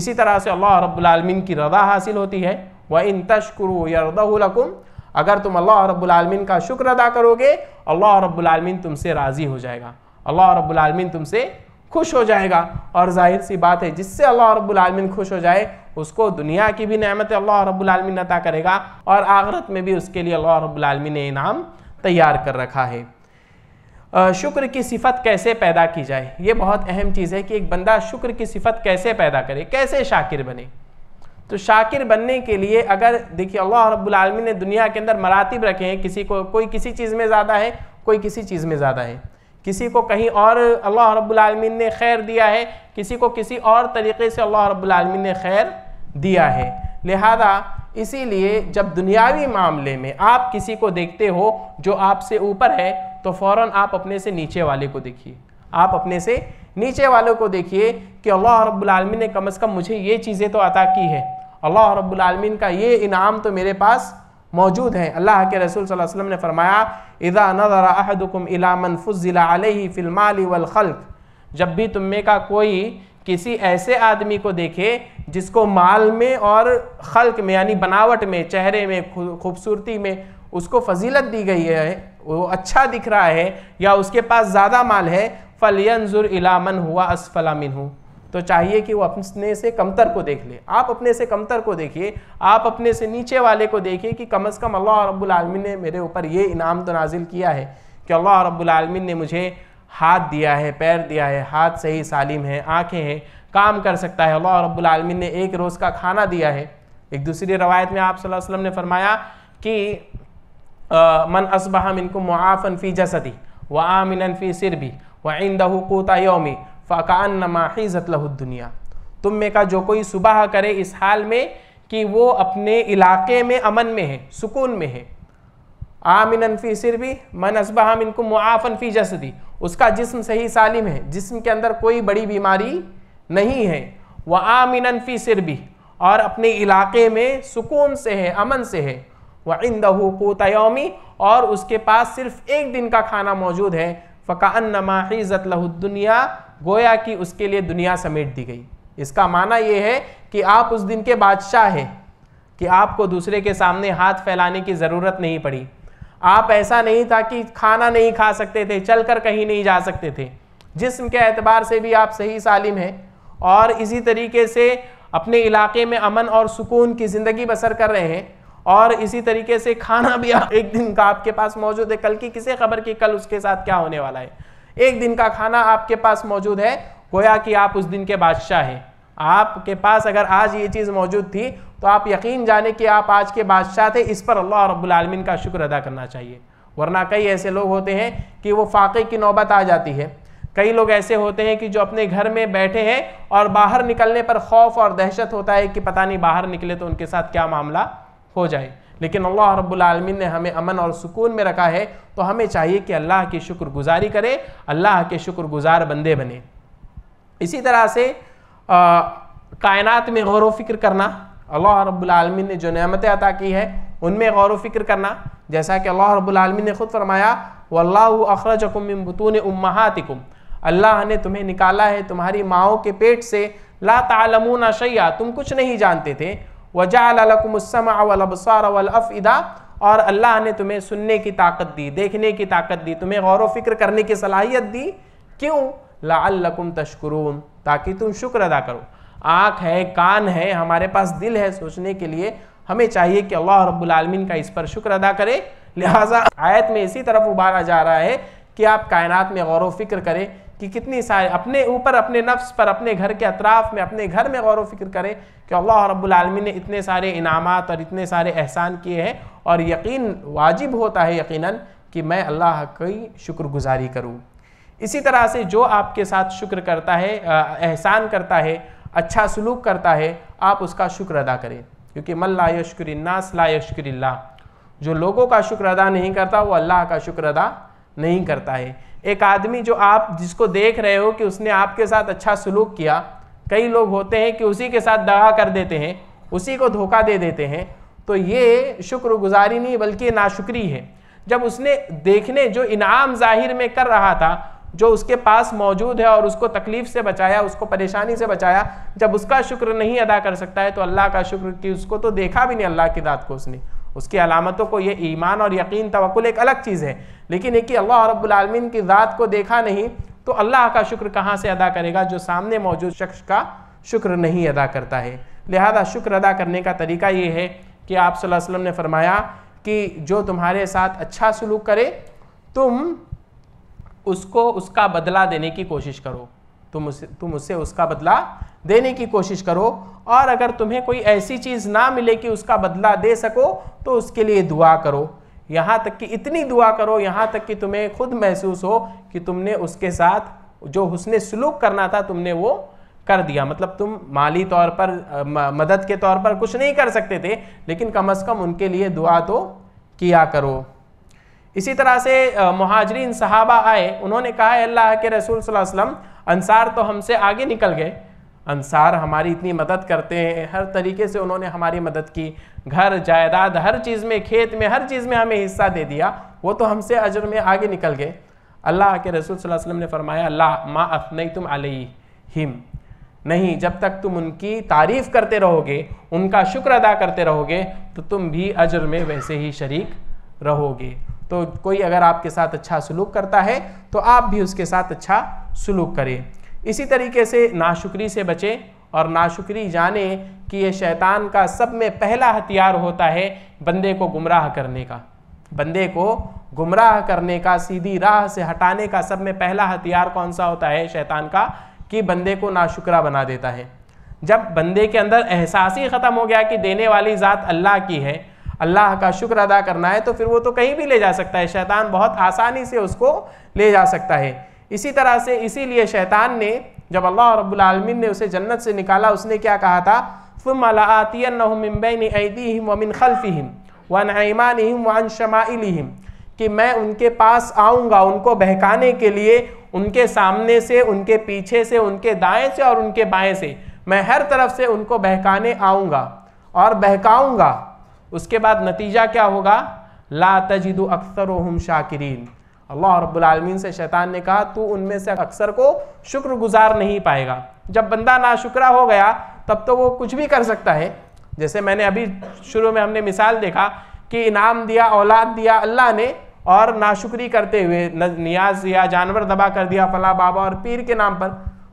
इसी तरह से अल्लाह रबालमीन की रदा हासिल होती है व इन तश्कुरु अगर तुम अल्लाह रब्लमिन का शुक्र अदा करोगे अल्लाह रब्लमिन तुमसे राज़ी हो जाएगा अल्लाह रब्लमिन तुमसे खुश हो जाएगा और जाहिर सी बात है जिससे अल्लाह रब्लमिन खुश हो जाए उसको दुनिया की भी नमत अल्लाह रब्लमिन अदा करेगा और आखरत में भी उसके लिए अल्लाह रब्लमिन ने इनाम तैयार कर रखा है शुक्र की सिफत कैसे पैदा की जाए ये बहुत अहम चीज़ है कि एक बंदा शुक्र की सिफत कैसे पैदा करे कैसे शाकिर बने तो शाकिर बनने के लिए अगर देखिए अल्लाह रब्बुलमी ने दुनिया के अंदर मरातब रखे हैं किसी को कोई किसी चीज़ में ज़्यादा है कोई किसी चीज़ में ज़्यादा है किसी को कहीं और अल्लाह रब्बुलमी ने खैर दिया है किसी को किसी और तरीके से अल्लाह रब्बुलमी ने खैर दिया है लिहाजा इसीलिए जब दुनियावी मामले में आप किसी को देखते हो जो आपसे ऊपर है तो फ़ौर आप अपने से नीचे वाले को देखिए आप अपने से नीचे वालों को देखिए कि अल्लाह रब्बुलमी ने कम अज़ कम मुझे ये चीज़ें तो अता की है अल्लाह रब्लमिन का ये इनाम तो मेरे पास मौजूद है अल्लाह के रसूल सल्लल्लाहु अलैहि वसल्लम ने फरमाया इज़ा नज़र अहदुकुम इला मन फुज़िला अलैहि फिल माल वल खल्क जब भी तुम में का कोई किसी ऐसे आदमी को देखे जिसको माल में और खल्क में यानी बनावट में चेहरे में खूबसूरती में उसको फजीलत दी गई है वो अच्छा दिख रहा है या उसके पास ज़्यादा माल है फ़लियन ज़ुर इलामन हुआ असफलामिन हूँ तो चाहिए कि वो अपने से कमतर को देख ले आप अपने से कमतर को देखिए आप अपने से नीचे वाले को देखिए कि कम अज़ कम अल्लाह रब्लमिन ने मेरे ऊपर ये इनाम तो नाजिल किया है कि अल्लाह रब्लमिन ने मुझे हाथ दिया है पैर दिया है हाथ सही सालिम है आँखें हैं काम कर सकता है अल्लाह रब्लमिन ने एक रोज़ का खाना दिया है एक दूसरी रवायत में आप सल्लल्लाहु अलैहि वसल्लम ने फरमाया कि आ, मन असबह मिनकुम मुआफ़न फ़ी जसदी व आमिन फ़ी सिरबी व इन दहू कोता योमी फ़ाकान नमाही दुनिया तुम में का जो कोई सुबह करे इस हाल में कि वो अपने इलाके में अमन में है सुकून में है आमिन फ़ी सिर भी मन असबा हम इनको मुआफ़न फ़ी जसदी उसका जिस्म सही सालिम है जिस्म के अंदर कोई बड़ी बीमारी नहीं है वह आमिन फ़ी सिर भी और अपने इलाके में सुकून से है अमन से है वह इन दहूतयोमी और उसके पास सिर्फ़ एक दिन का खाना मौजूद है फ़कान नमाही दुनिया गोया कि उसके लिए दुनिया समेट दी गई इसका माना यह है कि आप उस दिन के बादशाह हैं कि आपको दूसरे के सामने हाथ फैलाने की ज़रूरत नहीं पड़ी आप ऐसा नहीं था कि खाना नहीं खा सकते थे चलकर कहीं नहीं जा सकते थे जिसम के एतबार से भी आप सही सालिम हैं और इसी तरीके से अपने इलाके में अमन और सुकून की ज़िंदगी बसर कर रहे हैं और इसी तरीके से खाना भी एक दिन का आपके पास मौजूद है कल की किसे खबर की कल उसके साथ क्या होने वाला है एक दिन का खाना आपके पास मौजूद है गोया कि आप उस दिन के बादशाह हैं आपके पास अगर आज ये चीज़ मौजूद थी तो आप यकीन जाने कि आप आज के बादशाह थे इस पर अल्लाह रब्लमिन का शुक्र अदा करना चाहिए वरना कई ऐसे लोग होते हैं कि वो फाक़े की नौबत आ जाती है कई लोग ऐसे होते हैं कि जो अपने घर में बैठे हैं और बाहर निकलने पर खौफ और दहशत होता है कि पता नहीं बाहर निकले तो उनके साथ क्या मामला हो जाए लेकिन अल्लाह रब्लमिन ने हमें अमन और सुकून में रखा है तो हमें चाहिए कि अल्लाह की शुक्रगुजारी करें अल्लाह के शुक्रगुजार बंदे बने इसी तरह से कायनात में गौर फिक्र करना अल्लाह रब्लमिन ने जो नमतें अता की है उनमें गौर फिक्र करना जैसा कि अल्लाह रब्लमिन ने खुद फरमाया वल्ला अखरजकुमबतून उम्मातिकुम अल्लाह ने तुम्हें निकाला है तुम्हारी माओ के पेट से ला तालमूना शैया तुम कुछ नहीं जानते थे वजालकुमसमा और अल्लाह ने तुम्हें सुनने की ताकत दी देखने की ताकत दी तुम्हें गौर फिक्र करने की सलाहियत दी क्यों लाकुम तशकरून ताकि तुम शुक्र अदा करो आँख है कान है हमारे पास दिल है सोचने के लिए हमें चाहिए कि अल्लाह रब्बुल का इस पर शुक्र अदा करे लिहाजा आयत में इसी तरफ उबारा जा रहा है कि आप कायनात में गौर व फिक्र करें कि कितनी सारे अपने ऊपर अपने नफ्स पर अपने घर के अतराफ़ में अपने घर में गौर फिक्र करें कि अल्लाह रब्लमी ने इतने सारे इनामत और इतने सारे एहसान किए हैं और यकीन वाजिब होता है यकीन कि मैं अल्लाह की शुक्रगुजारी करूँ इसी तरह से जो आपके साथ शुक्र करता है एहसान करता है अच्छा सलूक करता है आप उसका शुक्र अदा करें क्योंकि मल्ला यशकर नास ला जो लोगों का शुक्र अदा नहीं करता वो अल्लाह का शुक्र अदा नहीं करता है एक आदमी जो आप जिसको देख रहे हो कि उसने आपके साथ अच्छा सलूक किया कई लोग होते हैं कि उसी के साथ दगा कर देते हैं उसी को धोखा दे देते हैं तो ये शुक्रगुजारी नहीं बल्कि नाशुक्री है जब उसने देखने जो इनाम जाहिर में कर रहा था जो उसके पास मौजूद है और उसको तकलीफ़ से बचाया उसको परेशानी से बचाया जब उसका शुक्र नहीं अदा कर सकता है तो अल्लाह का शुक्र कि उसको तो देखा भी नहीं अल्लाह की दात को उसने उसकी अलामतों को ये ईमान और यकीन तवक्ल एक अलग चीज़ है लेकिन एक ही अल्लाह रब्लमिन की ज़ात को देखा नहीं तो अल्लाह का शुक्र कहाँ से अदा करेगा जो सामने मौजूद शख्स का शुक्र नहीं अदा करता है लिहाजा शुक्र अदा करने का तरीका ये है कि आप सल्लल्लाहु अलैहि वसल्लम ने फरमाया कि जो तुम्हारे साथ अच्छा सलूक करे तुम उसको उसका बदला देने की कोशिश करो तुम उसे तुम उससे उसका बदला देने की कोशिश करो और अगर तुम्हें कोई ऐसी चीज़ ना मिले कि उसका बदला दे सको तो उसके लिए दुआ करो यहाँ तक कि इतनी दुआ करो यहाँ तक कि तुम्हें खुद महसूस हो कि तुमने उसके साथ जो उसने सलूक करना था तुमने वो कर दिया मतलब तुम माली तौर पर मदद के तौर पर कुछ नहीं कर सकते थे लेकिन कम अज़ कम उनके लिए दुआ तो किया करो इसी तरह से महाजरीन सहाबा आए उन्होंने कहा अल्लाह के रसूल वसम अनसार तो हमसे आगे निकल गए अंसार हमारी इतनी मदद करते हैं हर तरीके से उन्होंने हमारी मदद की घर जायदाद हर चीज़ में खेत में हर चीज़ में हमें हिस्सा दे दिया वो तो हमसे अजर में आगे निकल गए अल्लाह के रसूल सल्लल्लाहु अलैहि वसल्लम ने फरमाया अल्लाह मा अफनई तुम हिम नहीं जब तक तुम उनकी तारीफ़ करते रहोगे उनका शुक्र अदा करते रहोगे तो तुम भी अजर में वैसे ही शरीक रहोगे तो कोई अगर आपके साथ अच्छा सलूक करता है तो आप भी उसके साथ अच्छा सलूक करें इसी तरीके से नाशुक्री से बचें और नाशुक्री जाने कि ये शैतान का सब में पहला हथियार होता है बंदे को गुमराह करने का बंदे को गुमराह करने का सीधी राह से हटाने का सब में पहला हथियार कौन सा होता है शैतान का कि बंदे को नाशुक्रा बना देता है जब बंदे के अंदर एहसास ही ख़त्म हो गया कि देने वाली ज़ात अल्लाह की है अल्लाह का शुक्र अदा करना है तो फिर वो तो कहीं भी ले जा सकता है शैतान बहुत आसानी से उसको ले जा सकता है इसी तरह से इसीलिए शैतान ने जब अल्लाह रब्लमिन ने उसे जन्नत से निकाला उसने क्या कहा था फ़ुमलातियनबिन वमिन खलफ़िम वन ऐमान वन शमाइलम कि मैं उनके पास आऊँगा उनको बहकाने के लिए उनके सामने से उनके पीछे से उनके दाएँ से और उनके बाएँ से मैं हर तरफ से उनको बहकाने आऊँगा और बहकाऊँगा उसके बाद नतीजा क्या होगा ला तजिद अक्सर शाकिरीन अल्लाह आलमीन से शैतान ने कहा तू उनमें से अक्सर को शुक्रगुजार नहीं पाएगा जब बंदा ना शुक्रा हो गया तब तो वो कुछ भी कर सकता है जैसे मैंने अभी शुरू में हमने मिसाल देखा कि इनाम दिया औलाद दिया अल्लाह ने और नाशुक्री करते हुए नियाज दिया जानवर दबा कर दिया फला बाबा और पीर के नाम पर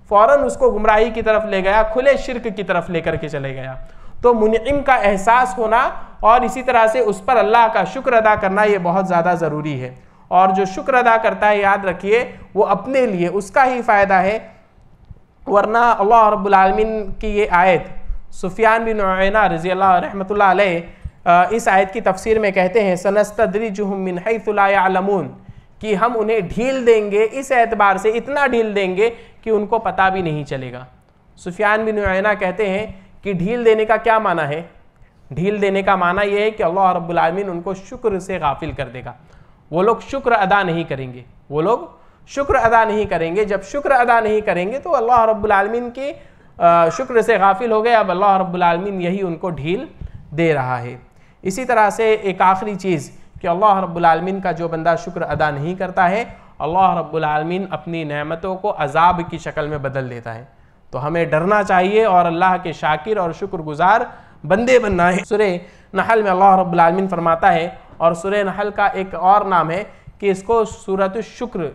फ़ौर उसको गुमराही की तरफ ले गया खुले शिरक की तरफ लेकर के चले गया तो मुनिम का एहसास होना और इसी तरह से उस पर अल्लाह का शुक्र अदा करना ये बहुत ज़्यादा ज़रूरी है और जो शुक्र अदा करता है याद रखिए वो अपने लिए उसका ही फ़ायदा है वरना अल्लाह रब्लमिन की ये आयत सुफियान बिन आयना रज़ी अल्लाह रहमतुल्लाह अलैह इस आयत की तफसीर में कहते हैं सनस्तदरीजुहमिन हैफ़ुलामून कि हम उन्हें ढील देंगे इस एतबार से इतना ढील देंगे कि उनको पता भी नहीं चलेगा सुफियान बिन आयना कहते हैं कि ढील देने का क्या माना है ढील देने का माना यह है कि अल्लाह रबालमिन उनको शुक्र से गाफिल कर देगा वो लोग शुक्र अदा नहीं करेंगे वो लोग शुक्र अदा नहीं करेंगे जब शुक्र अदा नहीं करेंगे तो अल्लाह रब्बुलमीन के शुक्र से गाफिल हो गए अब अल्लाह रब्बुलमीन यही उनको ढील दे रहा है इसी तरह से एक आखिरी चीज़ कि अल्लाह रब्बुलमीन का जो बंदा शुक्र अदा नहीं करता है अल्लाह रब्बुलमीन अपनी नमतों को अजाब की शक्ल में बदल देता है तो हमें डरना चाहिए और अल्लाह के शाकिर और शुक्रगुजार बंदे बनना है सुरे नहल में अल्लाह रब्बुलमीन फरमाता है और सूर्य नहल का एक और नाम है कि इसको सूरत शुक्र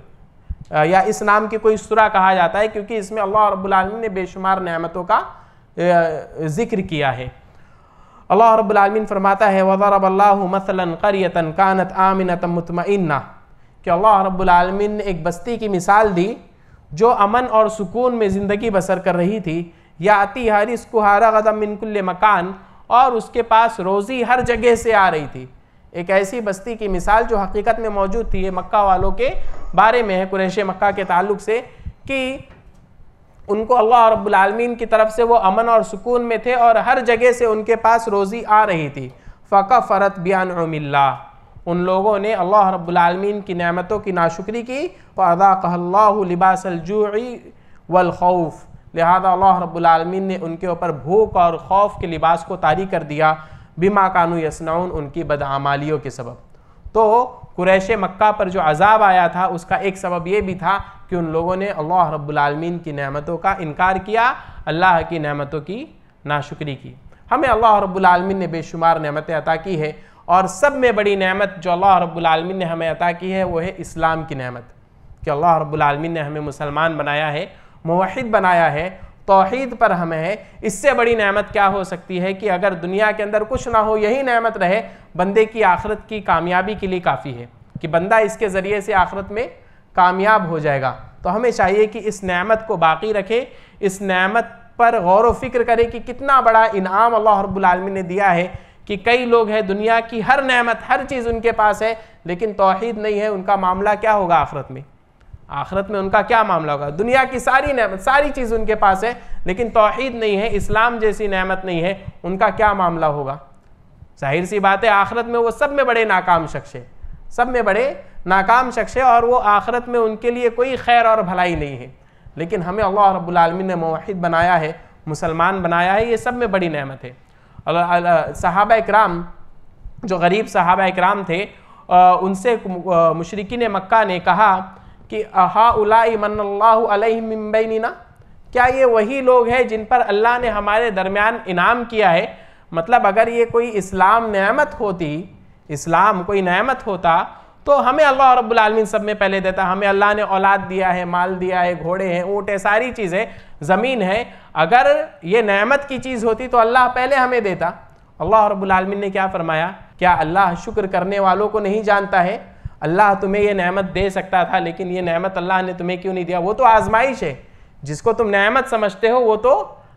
या इस नाम की कोई सुरा कहा जाता है क्योंकि इसमें अल्लाह रब्लम ने बेशुमार नमतों का जिक्र किया है अल्लाह रब्लमिन फरमाता है वज़ारबल्ला मसलन कानत आमिनत मुतमना कि अल्लाह रब्लमिन ने एक बस्ती की मिसाल दी जो अमन और सुकून में ज़िंदगी बसर कर रही थी या अति हरिस कुहारा गदम मिनकुल्ले मकान और उसके पास रोज़ी हर जगह से आ रही थी एक ऐसी बस्ती की मिसाल जो हकीकत में मौजूद थी ये मक्का वालों के बारे में है कुरैश मक्का के ताल्लुक से कि उनको अल्लाह रब्लमीन की तरफ से वो अमन और सुकून में थे और हर जगह से उनके पास रोज़ी आ रही थी फ़का फ़रत बयान उमिल्ला उन लोगों ने अल्लाह रब्लमीन की नमतों की नाशुक्री की वदाकल्लाबासलजूरी वलखौफ़ लिहाजा अल्लाह रब्लमीन ने उनके ऊपर भूख और खौफ के लिबास को तारी कर दिया बीमा कानू यसनाउन उनकी बदआमालियों के सबब तो कुरैश मक्का पर जो अजाब आया था उसका एक सबब ये भी था कि उन लोगों ने अल्लाह रब्बुलमीन की नेमतों का इनकार किया अल्लाह की नेमतों की नाशुक्री की हमें अल्लाह रब्बुलमीन ने बेशुमार नमतें अता की है और सब में बड़ी नमत जो अल्लाह रब्बुलमीन ने हमें अता की है वो है इस्लाम की नमत कि अल्लाह रब्बुलमीन ने हमें मुसलमान बनाया है मुहिद बनाया है तोहहीद पर हमें इससे बड़ी नेमत क्या हो सकती है कि अगर दुनिया के अंदर कुछ ना हो यही नेमत रहे बंदे की आखरत की कामयाबी के लिए काफ़ी है कि बंदा इसके ज़रिए से आखरत में कामयाब हो जाएगा तो हमें चाहिए कि इस नेमत को बाकी रखें इस नेमत पर गौर व फिक्र करें कि कितना बड़ा इनाम अल्लाह रब्लमी ने दिया है कि कई लोग हैं दुनिया की हर नेमत हर चीज़ उनके पास है लेकिन तोहहीद नहीं है उनका मामला क्या होगा आखरत में आखरत में उनका क्या मामला होगा दुनिया की सारी नमत सारी चीज़ उनके पास है लेकिन तोहद नहीं है इस्लाम जैसी नमत नहीं है उनका क्या मामला होगा जाहिर सी बात है आखरत में वो सब में बड़े नाकाम शख्स है सब में बड़े नाकाम शख्स है और वो आखरत में उनके लिए कोई खैर और भलाई नहीं है लेकिन हमें अल्लाह रबालमी ने मौहद बनाया है मुसलमान बनाया है ये सब में बड़ी नमत है और साहब इक्राम जो गरीब सहाबा इक्राम थे उनसे मशरकिन मक्का ने कहा कि अहा उलामबैना क्या ये वही लोग हैं जिन पर अल्लाह ने हमारे दरमियान इनाम किया है मतलब अगर ये कोई इस्लाम नमत होती इस्लाम कोई नमत होता तो हमें अल्लाह रब्लमिन सब में पहले देता हमें अल्लाह ने औलाद दिया है माल दिया है घोड़े हैं ऊँट है सारी चीज़ें ज़मीन है अगर ये नमत की चीज़ होती तो अल्लाह पहले हमें देता अल्लाह रब्लमिन ने क्या फरमाया क्या अल्लाह शुक्र करने वालों को नहीं जानता है अल्लाह तुम्हें ये नहमत दे सकता था लेकिन ये नहमत अल्लाह ने तुम्हें क्यों नहीं दिया वो तो आजमाइश है जिसको तुम नहमत समझते हो वो तो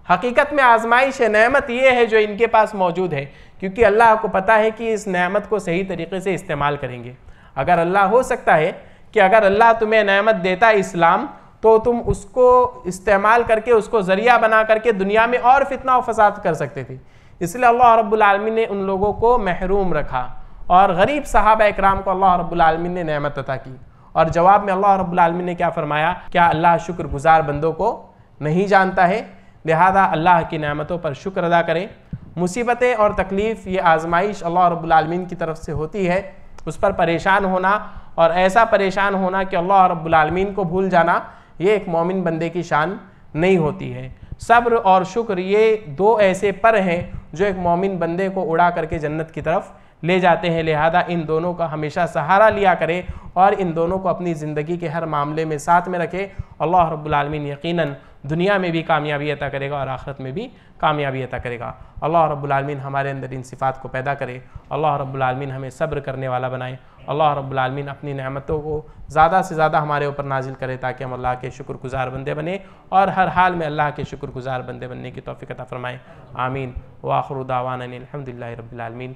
हकीकत में आजमाइश है नहमत ये है जो इनके पास मौजूद है क्योंकि अल्लाह को पता है कि इस नहमत को सही तरीके से इस्तेमाल करेंगे अगर अल्लाह हो सकता है कि अगर अल्लाह तुम्हें नहमत देता इस्लाम तो तुम उसको इस्तेमाल करके उसको ज़रिया बना करके दुनिया में और फितना और फसाद कर सकते थे इसलिए अल्लाह रब्बुल रबालमीन ने उन लोगों को महरूम रखा और गरीब साहब इक्राम को अल्लाह रबालमिन ने नमत अदा की और जवाब में अल्लाह रब्लमिन ने क्या फरमाया क्या अल्लाह शुक्रगुजार बंदों को नहीं जानता है लिहाजा अल्लाह की नमतों पर शुक्र अदा करें मुसीबतें और तकलीफ़ ये आजमाइश अल्लाह रब्लमिन की तरफ से होती है उस पर परेशान होना और ऐसा परेशान होना कि अल्लाह रबालमीन को भूल जाना ये एक मोमिन बंदे की शान नहीं होती है सब्र और शुक्र ये दो ऐसे पर हैं जो एक मोमिन बंदे को उड़ा करके जन्नत की तरफ ले जाते हैं लिहाजा इन दोनों का हमेशा सहारा लिया करें और इन दोनों को अपनी ज़िंदगी के हर मामले में साथ में रखें अल्लाह रब्लमिन यकीन दुनिया में भी कामयाबी अता करेगा और आखरत में भी कामयाबी अता करेगा अल्लाह रब्लमिन हमारे अंदर इन सिफ़ात को पैदा करे अल्लाह रब्लमिन हमें सब्र करने वाला बनाए अल्लाह रब्लमिन अपनी नहमतों को ज़्यादा से ज़्यादा हमारे ऊपर नाजिल करे ताकि हम अल्लाह के शुक्रगुजार बंदे बने और हर हाल में अल्लाह के शुक्रगुजार बंदे बनने की तोफ़ी अता फ़रमाएँ आमीन वाखरुदावान अलहमदिल्ला रबालमीन